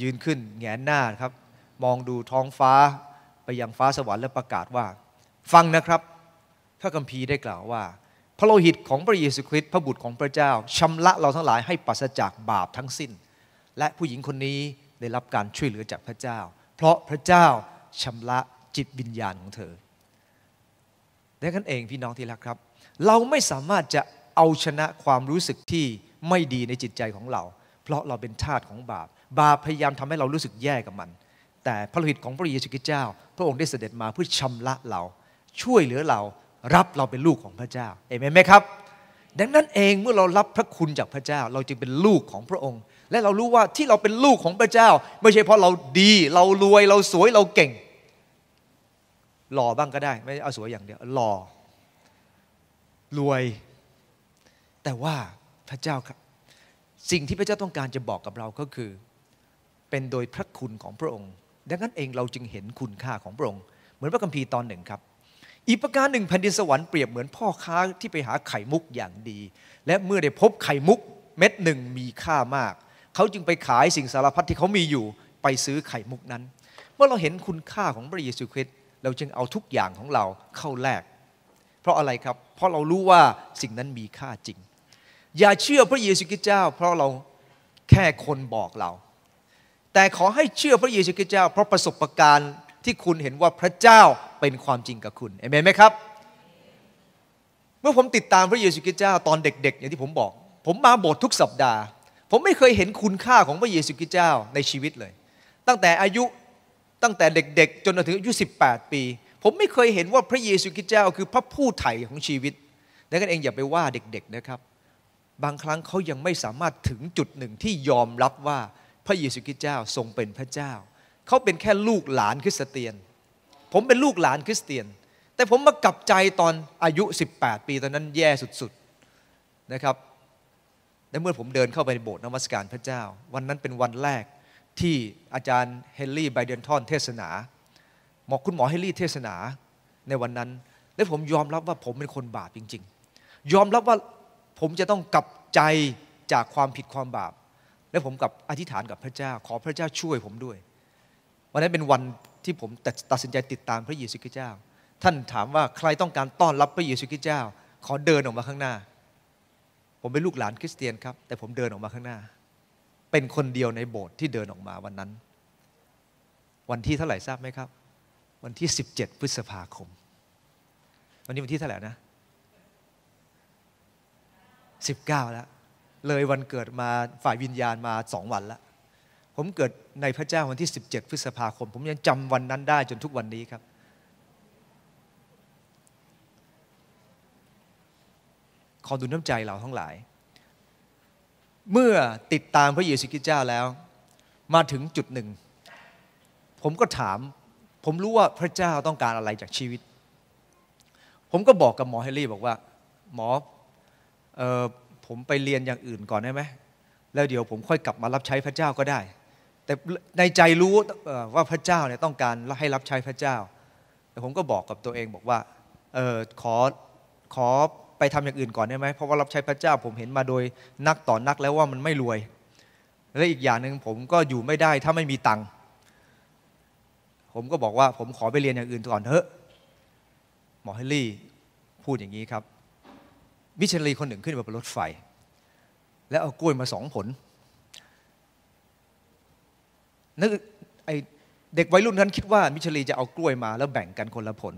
ยืนขึ้นแงนหน้าครับมองดูท้องฟ้าไปยังฟ้าสวรรค์และประกาศว่า ฟังนะครับพระคัมภีร์ได้กล่าวว่า พระโลหิตของพระเยซูคริสต์พระบุตรของพระเจ้าชำระเราทั้งหลายให้ปราศจากบาปทั้งสิ้น และผู้หญิงคนนี้ได้รับการช่วยเหลือจากพระเจ้า เพราะพระเจ้าชำระจิตวิญญาณของเธอดังนั้นเองพี่น้องที่รักครับ เราไม่สามารถจะเอาชนะความรู้สึกที่ไม่ดีในจิตใจของเรา เพราะเราเป็นทาสของบาปบาปพยายามทำให้เรารู้สึกแย่กับมัน แต่พระโลหิตของพระเยซูคริสต์เจ้า พระองค์ได้เสด็จมาเพื่อชำระเรา ช่วยเหลือเรารับเราเป็นลูกของพระเจ้า เอเมนไหมครับ ดังนั้นเองเมื่อเรารับพระคุณจากพระเจ้า เราจึงเป็นลูกของพระองค์ และเรารู้ว่าที่เราเป็นลูกของพระเจ้า ไม่ใช่เพราะเราดี เรารวยเราสวยเราเก่ง หล่อบ้างก็ได้ ไม่เอาสวยอย่างเดียวหล่อรวย แต่ว่าพระเจ้าครับ สิ่งที่พระเจ้าต้องการจะบอกกับเราก็คือเป็นโดยพระคุณของพระองค์ ดังนั้นเองเราจึงเห็นคุณค่าของพระองค์ เหมือนพระคัมภีร์ตอนหนึ่งครับ อีกประการหนึ่งแผ่นดินสวรรค์เปรียบเหมือนพ่อค้าที่ไปหาไข่มุกอย่างดี และเมื่อได้พบไข่มุกเม็ดหนึ่งมีค่ามาก เขาจึงไปขายสิ่งสารพัดที่เขามีอยู่ไปซื้อไข่มุกนั้น เมื่อเราเห็นคุณค่าของพระเยซูคริสต์ เราจึงเอาทุกอย่างของเราเข้าแลก เพราะอะไรครับ เพราะเรารู้ว่าสิ่งนั้นมีค่าจริง อย่าเชื่อพระเยซูคริสต์เจ้า เพราะเราแค่คนบอกเราแต่ขอให้เชื่อพระเยซูคริสต์เจ้าเพราะประสบะการณ์ที่คุณเห็นว่าพระเจ้าเป็นความจริงกับคุณ เอเมนไหมครับ เมื่อผมติดตามพระเยซูคริสต์เจ้า ตอนเด็กๆ อย่างที่ผมบอก ผมมาโบสถ์ทุกสัปดาห์ ผมไม่เคยเห็นคุณค่าของพระเยซูคริสต์เจ้าในชีวิตเลย ตั้งแต่อายุตั้งแต่เด็กๆ จนถึงอายุ18 ปี ผมไม่เคยเห็นว่าพระเยซูคริสต์เจ้า คือพระผู้ไถ่ของชีวิตดังนั้นเองอย่าไปว่าเด็กๆนะครับ บางครั้งเขายังไม่สามารถถึงจุดหนึ่งที่ยอมรับว่าพระเยซูคริสต์เจ้าทรงเป็นพระเจ้า เขาเป็นแค่ลูกหลานคริสเตียน ผมเป็นลูกหลานคริสเตียน แต่ผมมากลับใจตอนอายุ 18 ปีตอนนั้นแย่สุดๆ นะครับ และเมื่อผมเดินเข้าไปในโบสถ์นมัสการพระเจ้า วันนั้นเป็นวันแรกที่อาจารย์เฮนรี่ ไบเดนทอน เทศนา หมอคุณหมอเฮนรี่ เทศนา ในวันนั้น และผมยอมรับว่าผมเป็นคนบาปจริงๆ ยอมรับว่าผมจะต้องกลับใจจากความผิดความบาปแล้วผมกับอธิษฐานกับพระเจ้า ขอพระเจ้าช่วยผมด้วย วันนั้นเป็นวันที่ผมตัดสินใจติดตามพระเยซูคริสต์เจ้า ท่านถามว่าใครต้องการต้อนรับพระเยซูคริสต์เจ้า ขอเดินออกมาข้างหน้า ผมเป็นลูกหลานคริสเตียนครับ แต่ผมเดินออกมาข้างหน้า เป็นคนเดียวในโบสถ์ที่เดินออกมาวันนั้น วันที่เท่าไหร่ทราบไหมครับ วันที่17พฤษภาคม วันนี้วันที่เท่าไหร่นะ 19 แล้วเลยวันเกิดมาฝ่ายวิญญาณมาสองวันแล้วผมเกิดในพระเจ้าวันที่ 17พฤษภาคม ผมยังจำวันนั้นได้จนทุกวันนี้ครับ ขอดูน้ำใจเราทั้งหลาย เมื่อติดตามพระเยซูคริสต์เจ้าแล้ว มาถึงจุดหนึ่ง ผมก็ถาม ผมรู้ว่าพระเจ้าต้องการอะไรจากชีวิต ผมก็บอกกับหมอเฮลี่บอกว่าหมอออผมไปเรียนอย่างอื่นก่อนได้ไหม แล้วเดี๋ยวผมค่อยกลับมารับใช้พระเจ้าก็ได้ แต่ในใจรู้ว่าพระเจ้าเนี่ยต้องการให้รับใช้พระเจ้า แต่ผมก็บอกกับตัวเองบอกว่าเออขอขอไปทำอย่างอื่นก่อนได้ไหมเพราะว่ารับใช้พระเจ้าผมเห็นมาโดยนักต่อนักแล้วว่ามันไม่รวย และอีกอย่างหนึ่งผมก็อยู่ไม่ได้ถ้าไม่มีตังค์ ผมก็บอกว่าผมขอไปเรียนอย่างอื่นก่อนเถอะหมอเฮลลี่พูดอย่างนี้ครับมิชลีคนหนึ่งขึ้นมาบนรถไฟ แล้วเอากล้วยมาสองผลนึกไอเด็กวัยรุ่นนั้นคิดว่ามิชลีจะเอากล้วยมา แล้วแบ่งกันคนละผล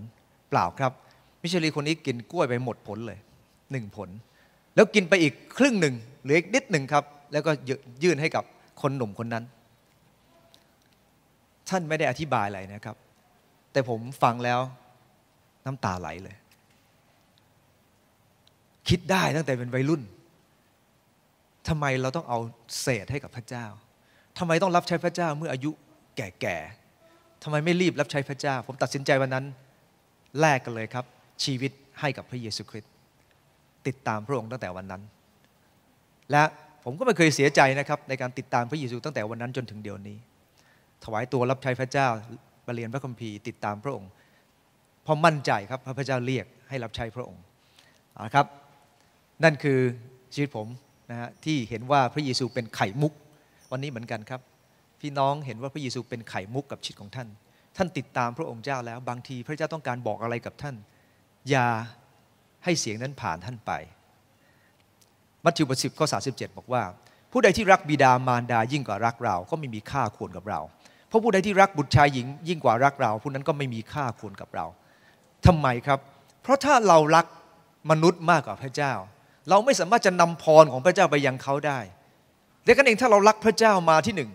เปล่าครับ มิชลีคนนี้กินกล้วยไปหมดผลเลยหนึ่งผล แล้วกินไปอีกครึ่งหนึ่งเหลืออีกนิดหนึ่งครับแล้วก็ยื่นให้กับคนหนุ่มคนนั้น ท่านไม่ได้อธิบายอะไรนะครับ แต่ผมฟังแล้วน้ำตาไหลเลยคิดได้ตั้งแต่เป็นวัยรุ่น ทำไมเราต้องเอาเศษให้กับพระเจ้า ทำไมต้องรับใช้พระเจ้าเมื่ออายุแก่ๆทำไมไม่รีบรับใช้พระเจ้า ผมตัดสินใจวันนั้นแลกกันเลยครับชีวิตให้กับพระเยซูคริสต์ ติดตามพระองค์ตั้งแต่วันนั้น และผมก็ไม่เคยเสียใจนะครับในการติดตามพระเยซูตั้งแต่วันนั้นจนถึงเดี๋ยวนี้ ถวายตัวรับใช้พระเจ้าบรเรียนพระคัมภีร์ติดตามพระองค์พอมั่นใจครับพระพระเจ้าเรียกให้รับใช้พระองค์นะครับนั่นคือชีวิตผมนะฮะที่เห็นว่าพระเยซูเป็นไข่มุกวันนี้เหมือนกันครับ พี่น้องเห็นว่าพระเยซูเป็นไข่มุกกับชีวิตของท่าน ท่านติดตามพระองค์เจ้าแล้ว บางทีพระเจ้าต้องการบอกอะไรกับท่าน อย่าให้เสียงนั้นผ่านท่านไป มัทธิวบทสิบข้อสาบอกว่า ผู้ใดที่รักบิดามารดายิ่งกว่ารักเราก็ไม่มีค่าควรกับเรา เพราะผู้ใดที่รักบุตรชายหญิง ยิ่งกว่ารักเราผู้นั้นก็ไม่มีค่าควรกับเรา ทำไมครับ เพราะถ้าเรารักมนุษย์มากกว่าพระเจ้าเราไม่สามารถจะนำพรของพระเจ้าไปยังเขาได้ดังนั้นเองถ้าเรารักพระเจ้ามาที่หนึ่ง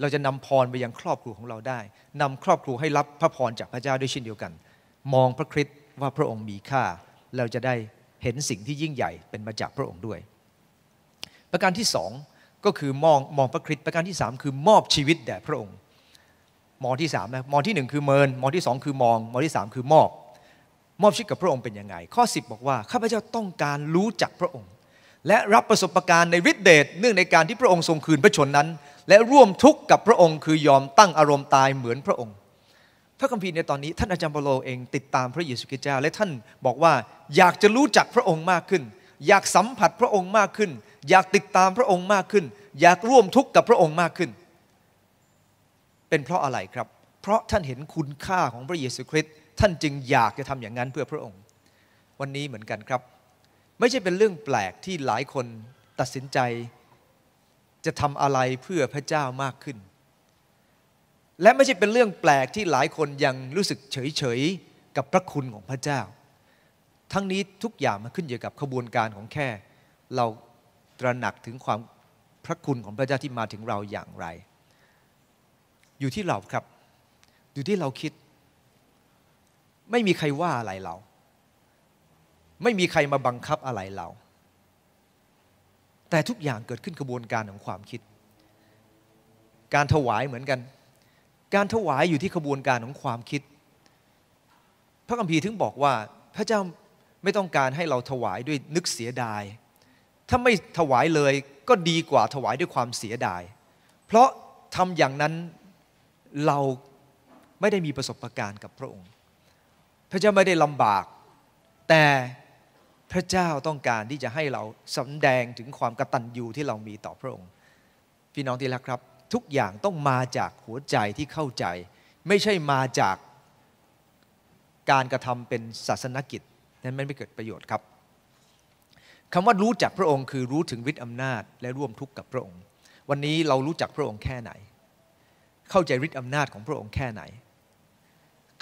เราจะนำพรไปยังครอบครัวของเราได้ นำครอบครัวให้รับพระพรจากพระเจ้าด้วยเช่นเดียวกัน มองพระคริสต์ว่าพระองค์มีค่า เราจะได้เห็นสิ่งที่ยิ่งใหญ่เป็นมาจากพระองค์ด้วย ประการที่สองก็คือมองมองพระคริสต์ประการที่สามคือมอบชีวิตแด่พระองค์ มองที่สามนะมองที่หนึ่งคือเมิน มองที่สองคือมองมองที่สามคือมอบมอบชีวิตกับพระองค์เป็นยังไง ข้อ10บอกว่าข้าพเจ้าต้องการรู้จักพระองค์ และรับประสบการณ์ในฤทธิเดชเนื่องในการที่พระองค์ทรงคืนพระชนนั้น และร่วมทุกข์กับพระองค์คือยอมตั้งอารมณ์ตายเหมือนพระองค์ พระคัมภีร์ในตอนนี้ ท่านอาจารย์เปโลเอง ติดตามพระเยซูคริสต์เจ้าและท่านบอกว่า อยากจะรู้จักพระองค์มากขึ้น อยากสัมผัสพระองค์มากขึ้น อยากติดตามพระองค์มากขึ้น อยากร่วมทุกข์กับพระองค์มากขึ้น เป็นเพราะอะไรครับ เพราะท่านเห็นคุณค่าของพระเยซูคริสต์ท่านจึงอยากจะทำอย่างนั้นเพื่อพระองค์ วันนี้เหมือนกันครับ ไม่ใช่เป็นเรื่องแปลกที่หลายคนตัดสินใจ จะทำอะไรเพื่อพระเจ้ามากขึ้น และไม่ใช่เป็นเรื่องแปลกที่หลายคนยังรู้สึกเฉยๆกับพระคุณของพระเจ้า ทั้งนี้ทุกอย่างมันขึ้นอยู่กับขบวนการของแค่ เราตระหนักถึงความพระคุณของพระเจ้าที่มาถึงเราอย่างไร อยู่ที่เราครับอยู่ที่เราคิดไม่มีใครว่าอะไรเรา ไม่มีใครมาบังคับอะไรเรา แต่ทุกอย่างเกิดขึ้นกระบวนการของความคิด การถวายเหมือนกัน การถวายอยู่ที่กระบวนการของความคิด พระคัมภีร์ถึงบอกว่า พระเจ้าไม่ต้องการให้เราถวายด้วยนึกเสียดาย ถ้าไม่ถวายเลยก็ดีกว่าถวายด้วยความเสียดาย เพราะทำอย่างนั้นเราไม่ได้มีประสบการณ์กับพระองค์พระเจ้าไม่ได้ลำบาก แต่พระเจ้าต้องการที่จะให้เราสำแดงถึงความกตัญญูที่เรามีต่อพระองค์พี่น้องที่รักครับทุกอย่างต้องมาจากหัวใจที่เข้าใจ ไม่ใช่มาจากการกระทำเป็นศาสนกิจนั้นไม่เกิดประโยชน์ครับคำว่ารู้จักพระองค์ คือรู้ถึงวิทย์อำนาจ และร่วมทุกข์กับพระองค์ วันนี้เรารู้จักพระองค์แค่ไหน เข้าใจฤทธิ์อำนาจของพระองค์แค่ไหน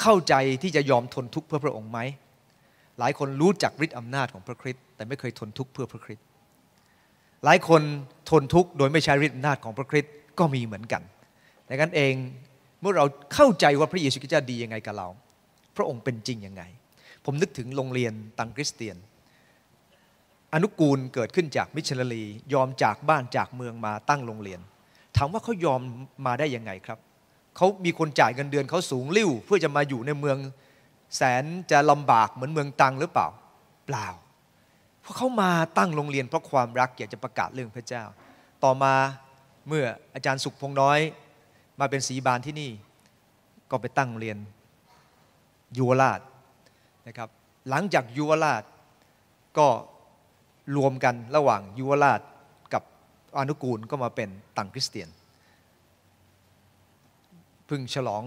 เข้าใจที่จะยอมทนทุกข์เพื่อพระองค์ไหม หลายคนรู้จักฤทธิอำนาจของพระคริสต์แต่ไม่เคยทนทุกข์เพื่อพระคริสต์ หลายคนทนทุกข์โดยไม่ใช้ฤทธิอำนาจของพระคริสต์ก็มีเหมือนกันดังนั้นเองเมื่อเราเข้าใจว่าพระเยซูคริสต์ดียังไงกับเราพระองค์เป็นจริงยังไง ผมนึกถึงโรงเรียนตังคริสเตียน อนุกูลเกิดขึ้นจากมิชลลียอมจากบ้านจากเมืองมาตั้งโรงเรียนถามว่าเขายอมมาได้ยังไงครับเขามีคนจ่ายเงินเดือนเขาสูงลิ่วเพื่อจะมาอยู่ในเมืองแสนจะลำบากเหมือนเมืองตังหรือเปล่า เปล่า เพราะเขามาตั้งโรงเรียนเพราะความรักอยากจะประกาศเรื่องพระเจ้า ต่อมาเมื่ออาจารย์สุขพงน้อย มาเป็นศรีบาลที่นี่ ก็ไปตั้งเรียนยุวราชนะครับ หลังจากยุวราชก็รวมกันระหว่างยุวราชกับอนุกูลก็มาเป็นตังคริสเตียนพึ่งฉลอง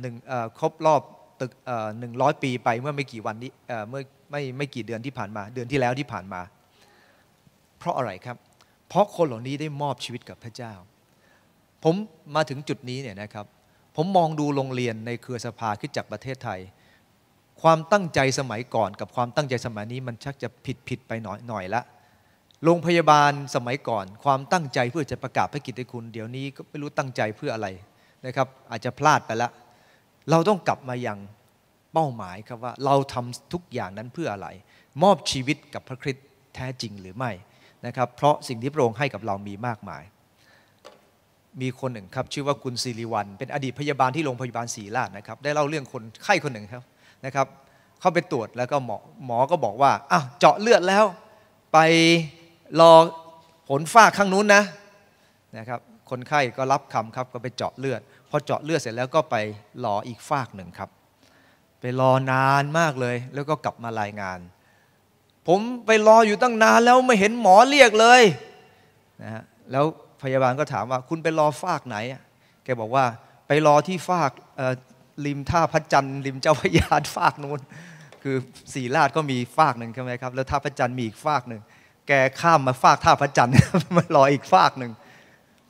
หนึ่งครบรอบตึกหนึ่งร้อยปีไปเมื่อไม่กี่วันนี้เมื่อไม่ไม่กี่เดือนที่ผ่านมา เดือนที่แล้วที่ผ่านมา เพราะอะไรครับ เพราะคนเหล่านี้ได้มอบชีวิตกับพระเจ้า ผมมาถึงจุดนี้เนี่ยนะครับ ผมมองดูโรงเรียนในเครือสภาขึ้นจากประเทศไทย ความตั้งใจสมัยก่อนกับความตั้งใจสมัยนี้มันชักจะผิดผิดไปหน่อยหน่อยละโรงพยาบาลสมัยก่อน ความตั้งใจเพื่อจะประกาศพระกิตติคุณเดี๋ยวนี้ก็ไม่รู้ตั้งใจเพื่ออะไรนะครับอาจจะพลาดไปแล้วเราต้องกลับมาอย่างเป้าหมายครับว่าเราทำทุกอย่างนั้นเพื่ออะไร มอบชีวิตกับพระคริสต์แท้จริงหรือไม่นะครับเพราะสิ่งที่พระองค์ให้กับเรามีมากมาย มีคนหนึ่งครับ ชื่อว่าคุณศิริวันเป็นอดีตพยาบาลที่โรงพยาบาลศรีราชนะครับได้เล่าเรื่องคนไข้คนหนึ่งครับนะครับเขาไปตรวจแล้วก็หมอหมอก็บอกว่าอ้าวเจาะเลือดแล้ว ไปรอผลฝ้าข้างนู้นนะนะครับคนไข้ก็รับคำครับก็ไปเจาะเลือดพอเจาะเลือดเสร็จแล้วก็ไปรออีกฟากหนึ่งครับ ไปรอนานมากเลย แล้วก็กลับมารายงาน ผมไปรออยู่ตั้งนานแล้วไม่เห็นหมอเรียกเลยนะฮะแล้วพยาบาลก็ถามว่า คุณไปรอฟากไหน แกบอกว่าไปรอที่ฟากริมท่าพระจันทร์ริมเจ้าพยาฟากนู้นคือสีราชก็มีฟากหนึ่งใช่ไหมครับแล้วท่าพระจันทร์มีอีกฟากหนึ่งแกข้ามมาฟากท่าพระจันทร์มารออีกฟากหนึ่ง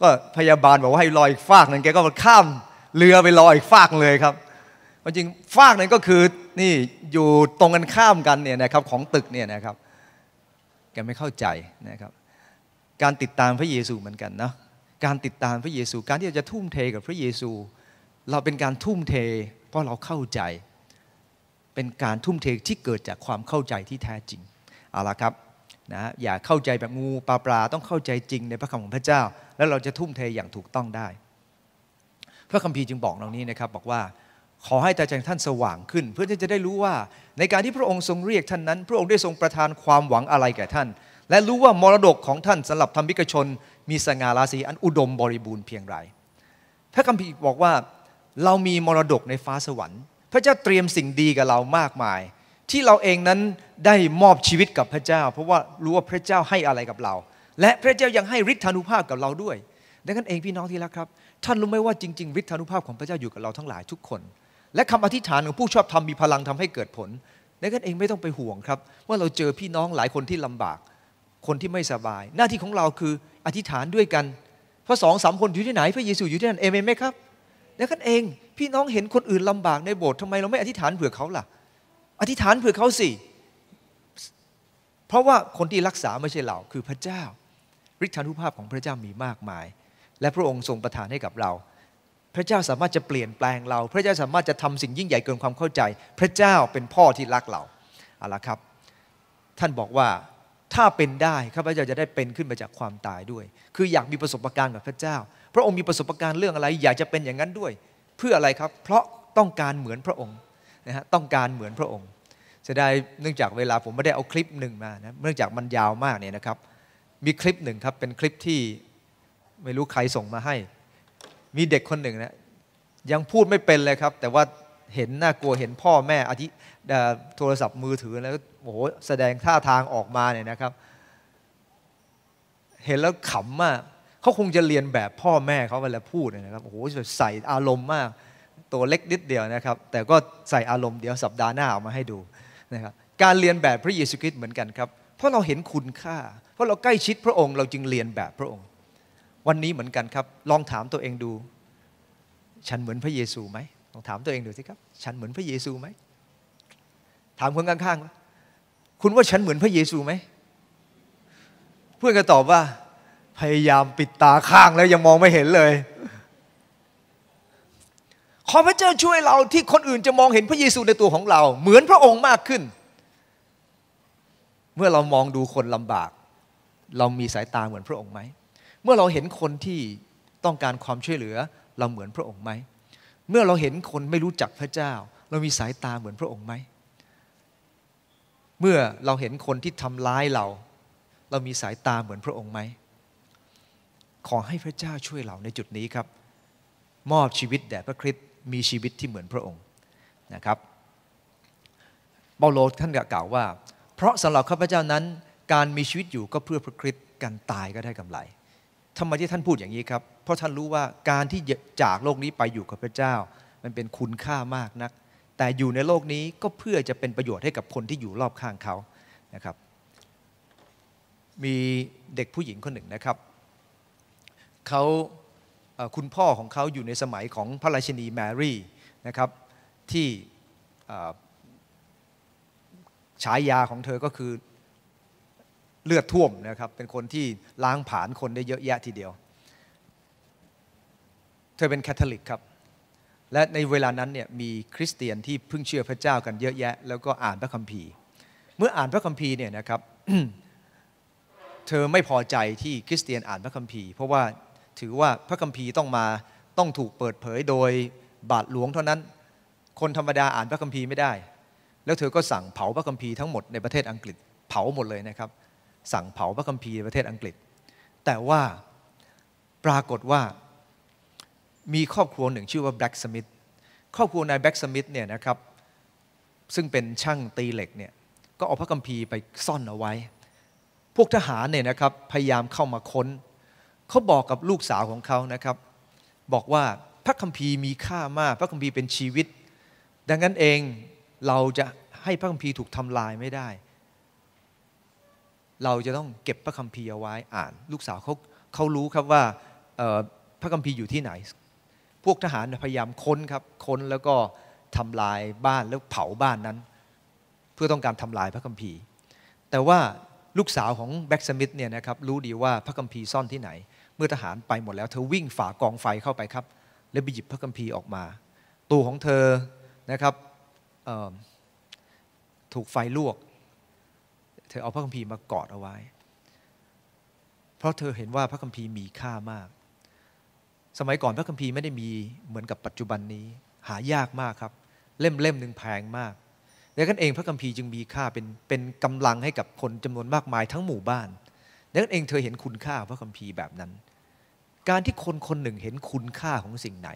ก็พยาบาลบอกว่าให้ลอยอีกฟากหนึ่งแกก็ข้ามเรือไปลอยอีกฟากเลยครับ จริงฟากนั้นก็คือนี่อยู่ตรงกันข้ามกันเนี่ยนะครับของตึกเนี่ยนะครับแกไม่เข้าใจนะครับ การติดตามพระเยซูเหมือนกันนะการติดตามพระเยซูการที่เราจะทุ่มเทกับพระเยซู เราเป็นการทุ่มเท เพราะเราเข้าใจเป็นการทุ่มเทที่เกิดจากความเข้าใจที่แท้จริงเอาละครับนะอย่าเข้าใจแบบงูปลาปลาต้องเข้าใจจริงในพระคำของพระเจ้า แล้วเราจะทุ่มเทอย่างถูกต้องได้ พระคัมภีร์จึงบอกตรงนี้นะครับบอกว่าขอให้ตาใจท่านสว่างขึ้น เพื่อที่จะได้รู้ว่าในการที่พระองค์ทรงเรียกท่านนั้น พระองค์ได้ทรงประทานความหวังอะไรแก่ท่าน และรู้ว่ามรดกของท่านสำหรับธรรมิกชน มีสง่าราศีอันอุดมบริบูรณ์เพียงไรพระคัมภีร์บอกว่าเรามีมรดกในฟ้าสวรรค์ พระเจ้าเตรียมสิ่งดีกับเรามากมาย ที่เราเองนั้นได้มอบชีวิตกับพระเจ้า เพราะว่ารู้ว่าพระเจ้าให้อะไรกับเรา และพระเจ้ายังให้ฤทธานุภาพกับเราด้วยดังนั้นเองพี่น้องที่รักครับท่านรู้ไหมว่าจริงๆฤทธานุภาพของพระเจ้าอยู่กับเราทั้งหลายทุกคน และคำอธิษฐานของผู้ชอบธรรมมีพลังทำให้เกิดผลดังนั้นเองไม่ต้องไปห่วงครับ ว่าเราเจอพี่น้องหลายคนที่ลำบากคนที่ไม่สบาย หน้าที่ของเราคืออธิษฐานด้วยกันพระสองสามคนอยู่ที่ไหนพระเยซูอยู่ที่นั่นเอเมนไหมครับดังนั้นเอง พี่น้องเห็นคนอื่นลำบากในโบสถ์ทำไมเราไม่อธิษฐานเผื่อเขาล่ะ อธิษฐานเผื่อเขาสิเเพราะว่าคนที่รักษาไม่ใช่เรา คือพระเจ้าฤทธานุภาพของพระเจ้ามีมากมาย และพระองค์ทรงประทานให้กับเรา พระเจ้าสามารถจะเปลี่ยนแปลงเรา พระเจ้าสามารถจะทำสิ่งยิ่งใหญ่เกินความเข้าใจ พระเจ้าเป็นพ่อที่รักเราเอาละครับ ท่านบอกว่าถ้าเป็นได้ข้าพเจ้าจะได้เป็นขึ้นมาจากความตายด้วย คืออยากมีประสบการณ์กับพระเจ้า พระองค์มีประสบการณ์เรื่องอะไรอยากจะเป็นอย่างนั้นด้วย เพื่ออะไรครับ เพราะต้องการเหมือนพระองค์นะฮะ ต้องการเหมือนพระองค์จะได้เนื่องจากเวลาผมไม่ได้เอาคลิปหนึ่งมานะเนื่องจากมันยาวมากเนี่ยนะครับ มีคลิปหนึ่งครับ เป็นคลิปที่ไม่รู้ใครส่งมาให้ มีเด็กคนหนึ่งนะ ยังพูดไม่เป็นเลยครับ แต่ว่าเห็นน่ากลัว เห็นพ่อแม่อธิโทรศัพท์มือถือแล้ว โอ้โหแสดงท่าทางออกมาเนี่ยนะครับ เห็นแล้วขำมาก เขาคงจะเรียนแบบพ่อแม่เขาเวลาพูดนะครับ โอ้โห ใส่อารมณ์มาก ตัวเล็กนิดเดียวนะครับ แต่ก็ใส่อารมณ์เดี๋ยวสัปดาห์หน้าเอามาให้ดูนะครับการเรียนแบบพระเยซูคริสต์เหมือนกันครับ เพราะเราเห็นคุณค่า เพราะเราใกล้ชิดพระองค์เราจึงเรียนแบบพระองค์ วันนี้เหมือนกันครับลองถามตัวเองดู ฉันเหมือนพระเยซูไหมลองถามตัวเองดูสิครับ ฉันเหมือนพระเยซูไหม ถามคนข้างๆ คุณว่าฉันเหมือนพระเยซูไหม เพื่อนก็ตอบว่าพยายามปิดตาข้างแล้วยังมองไม่เห็นเลยขอพระเจ้าช่วยเราที่คนอื่นจะมองเห็นพระเยซูในตัวของเราเหมือนพระองค์มากขึ้น เมื่อเรามองดูคนลำบาก เรามีสายตาเหมือนพระองค์ไหม เมื่อเราเห็นคนที่ต้องการความช่วยเหลือเราเหมือนพระองค์ไหม เมื่อเราเห็นคนไม่รู้จักพระเจ้า เรามีสายตาเหมือนพระองค์ไหม เมื่อเราเห็นคนที่ทำร้ายเรา เรามีสายตาเหมือนพระองค์ไหม ขอให้พระเจ้าช่วยเราในจุดนี้ครับ มอบชีวิตแด่พระคริสต์มีชีวิตที่เหมือนพระองค์นะครับ เปาโลท่านกกล่าวว่า เพราะสำหรับข้าพเจ้านั้นการมีชีวิตอยู่ก็เพื่อพระคริสต์การตายก็ได้กำไรทำไมที่ท่านพูดอย่างนี้ครับ เพราะท่านรู้ว่าการที่จากโลกนี้ไปอยู่กับพระเจ้า มันเป็นคุณค่ามากนัก แต่อยู่ในโลกนี้ก็เพื่อจะเป็นประโยชน์ให้กับคนที่อยู่รอบข้างเขานะครับ มีเด็กผู้หญิงคนหนึ่งนะครับเขาคุณพ่อของเขาอยู่ในสมัยของพระราชินีแมรี่นะครับที่ฉายาของเธอก็คือเลือดท่วมนะครับ เป็นคนที่ล้างผ่านคนได้เยอะแยะทีเดียว เธอเป็นแคทอลิกครับและในเวลานั้นเนี่ยมีคริสเตียนที่เพิ่งเชื่อพระเจ้ากันเยอะแยะ แล้วก็อ่านพระคัมภีร์ เมื่ออ่านพระคัมภีร์เนี่ยนะครับเธอไม่พอใจที่คริสเตียนอ่านพระคัมภีร์เพราะว่าถือว่าพระคัมภีร์ต้องมาต้องถูกเปิดเผยโดยบาทหลวงเท่านั้น คนธรรมดาอ่านพระคัมภีร์ไม่ได้ แล้วเธอก็สั่งเผาพระคัมภีร์ทั้งหมดในประเทศอังกฤษ เผาหมดเลยนะครับสั่งเผาพระคัมภีร์ในประเทศอังกฤษแต่ว่าปรากฏว่ามีครอบครัวหนึ่งชื่อว่าแบล็กสมิธครอบครัวนายแบล็กสมิธเนี่ยนะครับซึ่งเป็นช่างตีเหล็กเนี่ยก็เอาพระคัมภีร์ไปซ่อนเอาไว้ พวกทหารเนี่ยนะครับ พยายามเข้ามาค้นเขาบอกกับลูกสาวของเขานะครับ บอกว่าพระคัมภีร์มีค่ามากพระคัมภีร์เป็นชีวิต ดังนั้นเองเราจะให้พระคัมภีร์ถูกทำลายไม่ได้ เราจะต้องเก็บพระคัมภีร์เอาไว้อ่าน ลูกสาวเขาเขารู้ครับว่าพระคัมภีร์อยู่ที่ไหน พวกทหารพยายามค้นครับค้นแล้วก็ทำลายบ้านแล้วเผาบ้านนั้น เพื่อต้องการทำลายพระคัมภีร์แต่ว่าลูกสาวของแบ็กสมิธเนี่ยนะครับรู้ดีว่าพระคัมภีร์ซ่อนที่ไหนมื่อทหารไปหมดแล้วเธอวิ่งฝ่ากองไฟเข้าไปครับ แล้วไปหยิบพระคัมภีร์ออกมาตัวของเธอนะครับถูกไฟลวกเธอเอาพระคัมภีร์มากอดเอาไว้ เพราะเธอเห็นว่าพระคัมภีร์มีค่ามาก สมัยก่อนพระคัมภีร์ไม่ได้มีเหมือนกับปัจจุบันนี้หายากมากครับเล่มเล่มหนึ่งแพงมากดังนั้นเองพระคัมภีร์จึงมีค่าเป็นเป็นกำลังให้กับคนจำนวนมากมายทั้งหมู่บ้านดังนั้นเองเธอเห็นคุณค่าพระคัมภีร์แบบนั้นการที่คนคนหนึ่งเห็นคุณค่าของสิ่งไหน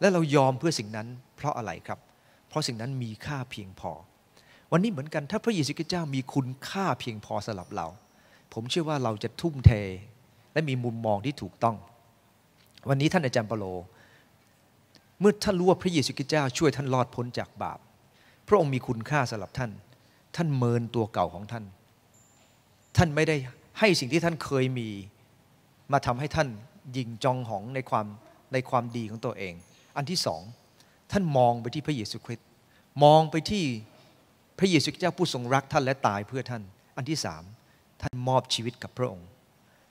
และเรายอมเพื่อสิ่งนั้น เพราะอะไรครับ เพราะสิ่งนั้นมีค่าเพียงพอ วันนี้เหมือนกันถ้าพระเยซูคริสต์เจ้ามีคุณค่าเพียงพอสำหรับเรา ผมเชื่อว่าเราจะทุ่มเทและมีมุมมองที่ถูกต้อง วันนี้ท่านอาจารย์เปโล เมื่อท่านรู้ว่าพระเยซูคริสต์เจ้าช่วยท่านรอดพ้นจากบาป พระองค์มีคุณค่าสำหรับท่าน ท่านเมินตัวเก่าของท่าน ท่านไม่ได้ให้สิ่งที่ท่านเคยมีมาทำให้ท่านยิงจองหองในความ ในความดีของตัวเอง อันที่สองท่านมองไปที่พระเยซูคริสต์มองไปที่พระเยซูเจ้าผู้ทรงรักท่านและตายเพื่อท่าน อันที่สามท่านมอบชีวิตกับพระองค์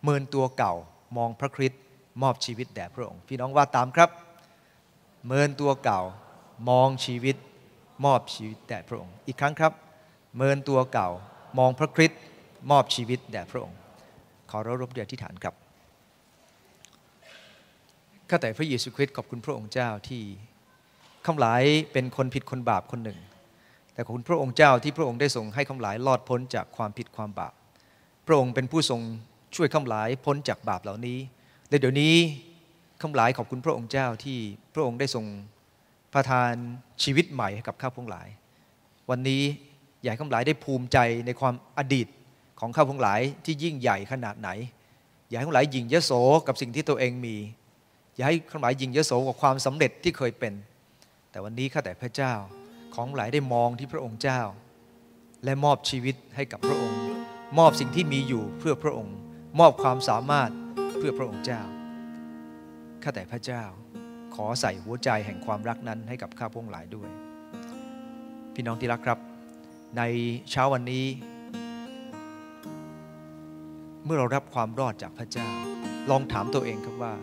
เมินตัวเก่ามองพระคริสต์มอบชีวิตแด่พระองค์พี่น้องว่าตามครับ เมินตัวเก่า มองชีวิตมอบชีวิตแด่พระองค์อีกครั้งครับ เมินตัวเก่า มองพระคริสต์มอบชีวิตแด่พระองค์ขอรรบรบเดียที่ฐานครับข้าแต่พระเยซูคริสต์ขอบคุณพระองค์เจ้าที่ข้าหลายเป็นคนผิดคนบาปคนหนึ่ง แต่ขอบคุณพระองค์เจ้าที่พระองค์ได้ทรงให้ข้าหลายรอดพ้นจากความผิดความบาป พระองค์เป็นผู้ทรงช่วยข้าหลายพ้นจากบาปเหล่านี้ ในเดี๋ยวนี้ข้าหลายขอบคุณพระองค์เจ้าที่พระองค์ได้ทรงประทานชีวิตใหม่ให้กับข้าพงหลาย วันนี้อยากข้าหลายได้ภูมิใจในความอดีตของข้าพงหลายที่ยิ่งใหญ่ขนาดไหนอยากข้าหลายยิ่งยโสกับสิ่งที่ตัวเองมีอย่าให้ขมายยิงเยโสกับความสำเร็จที่เคยเป็น แต่วันนี้ ข้าแต่พระเจ้าของหลายได้มองที่พระองค์เจ้า และมอบชีวิตให้กับพระองค์ มอบสิ่งที่มีอยู่เพื่อพระองค์ มอบความสามารถเพื่อพระองค์เจ้า ข้าแต่พระเจ้า ขอใส่หัวใจแห่งความรักนั้นให้กับข้าพงหลายด้วย พี่น้องที่รักครับ ในเช้าวันนี้ เมื่อเรารับความรอดจากพระเจ้า ลองถามตัวเองครับว่า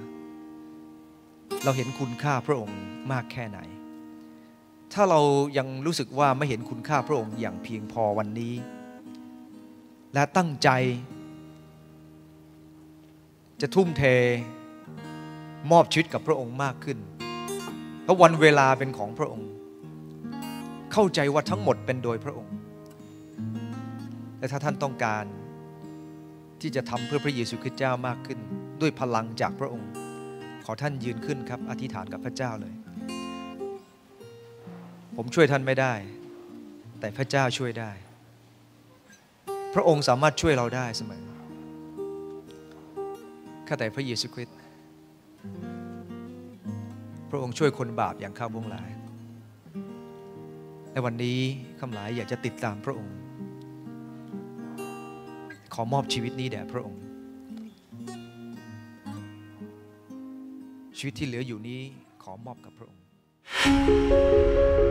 เราเห็นคุณค่าพระองค์มากแค่ไหน ถ้าเรายังรู้สึกว่าไม่เห็นคุณค่าพระองค์ อย่างเพียงพอวันนี้ และตั้งใจ จะทุ่มเทมอบชีวิตกับพระองค์มากขึ้น เพราะวันเวลาเป็นของพระองค์ เข้าใจว่าทั้งหมดเป็นโดยพระองค์ และถ้าท่านต้องการที่จะทำเพื่อพระเยซูคริสต์เจ้ามากขึ้นด้วยพลังจากพระองค์ขอท่านยืนขึ้น ครับอธิษฐานกับพระเจ้าเลย ผมช่วยท่านไม่ได้ แต่พระเจ้าช่วยได้ พระองค์สามารถช่วยเราได้เสมอข้าแต่พระเยซูคริสต์พระองค์ช่วยคนบาปอย่างข้าวงหลายในวันนี้ข้าหลายอยากจะติดตามพระองค์ ขอมอบชีวิตนี้แด่พระองค์ชีวิตที่เหลืออยู่นี้ขอมอบกับพระองค์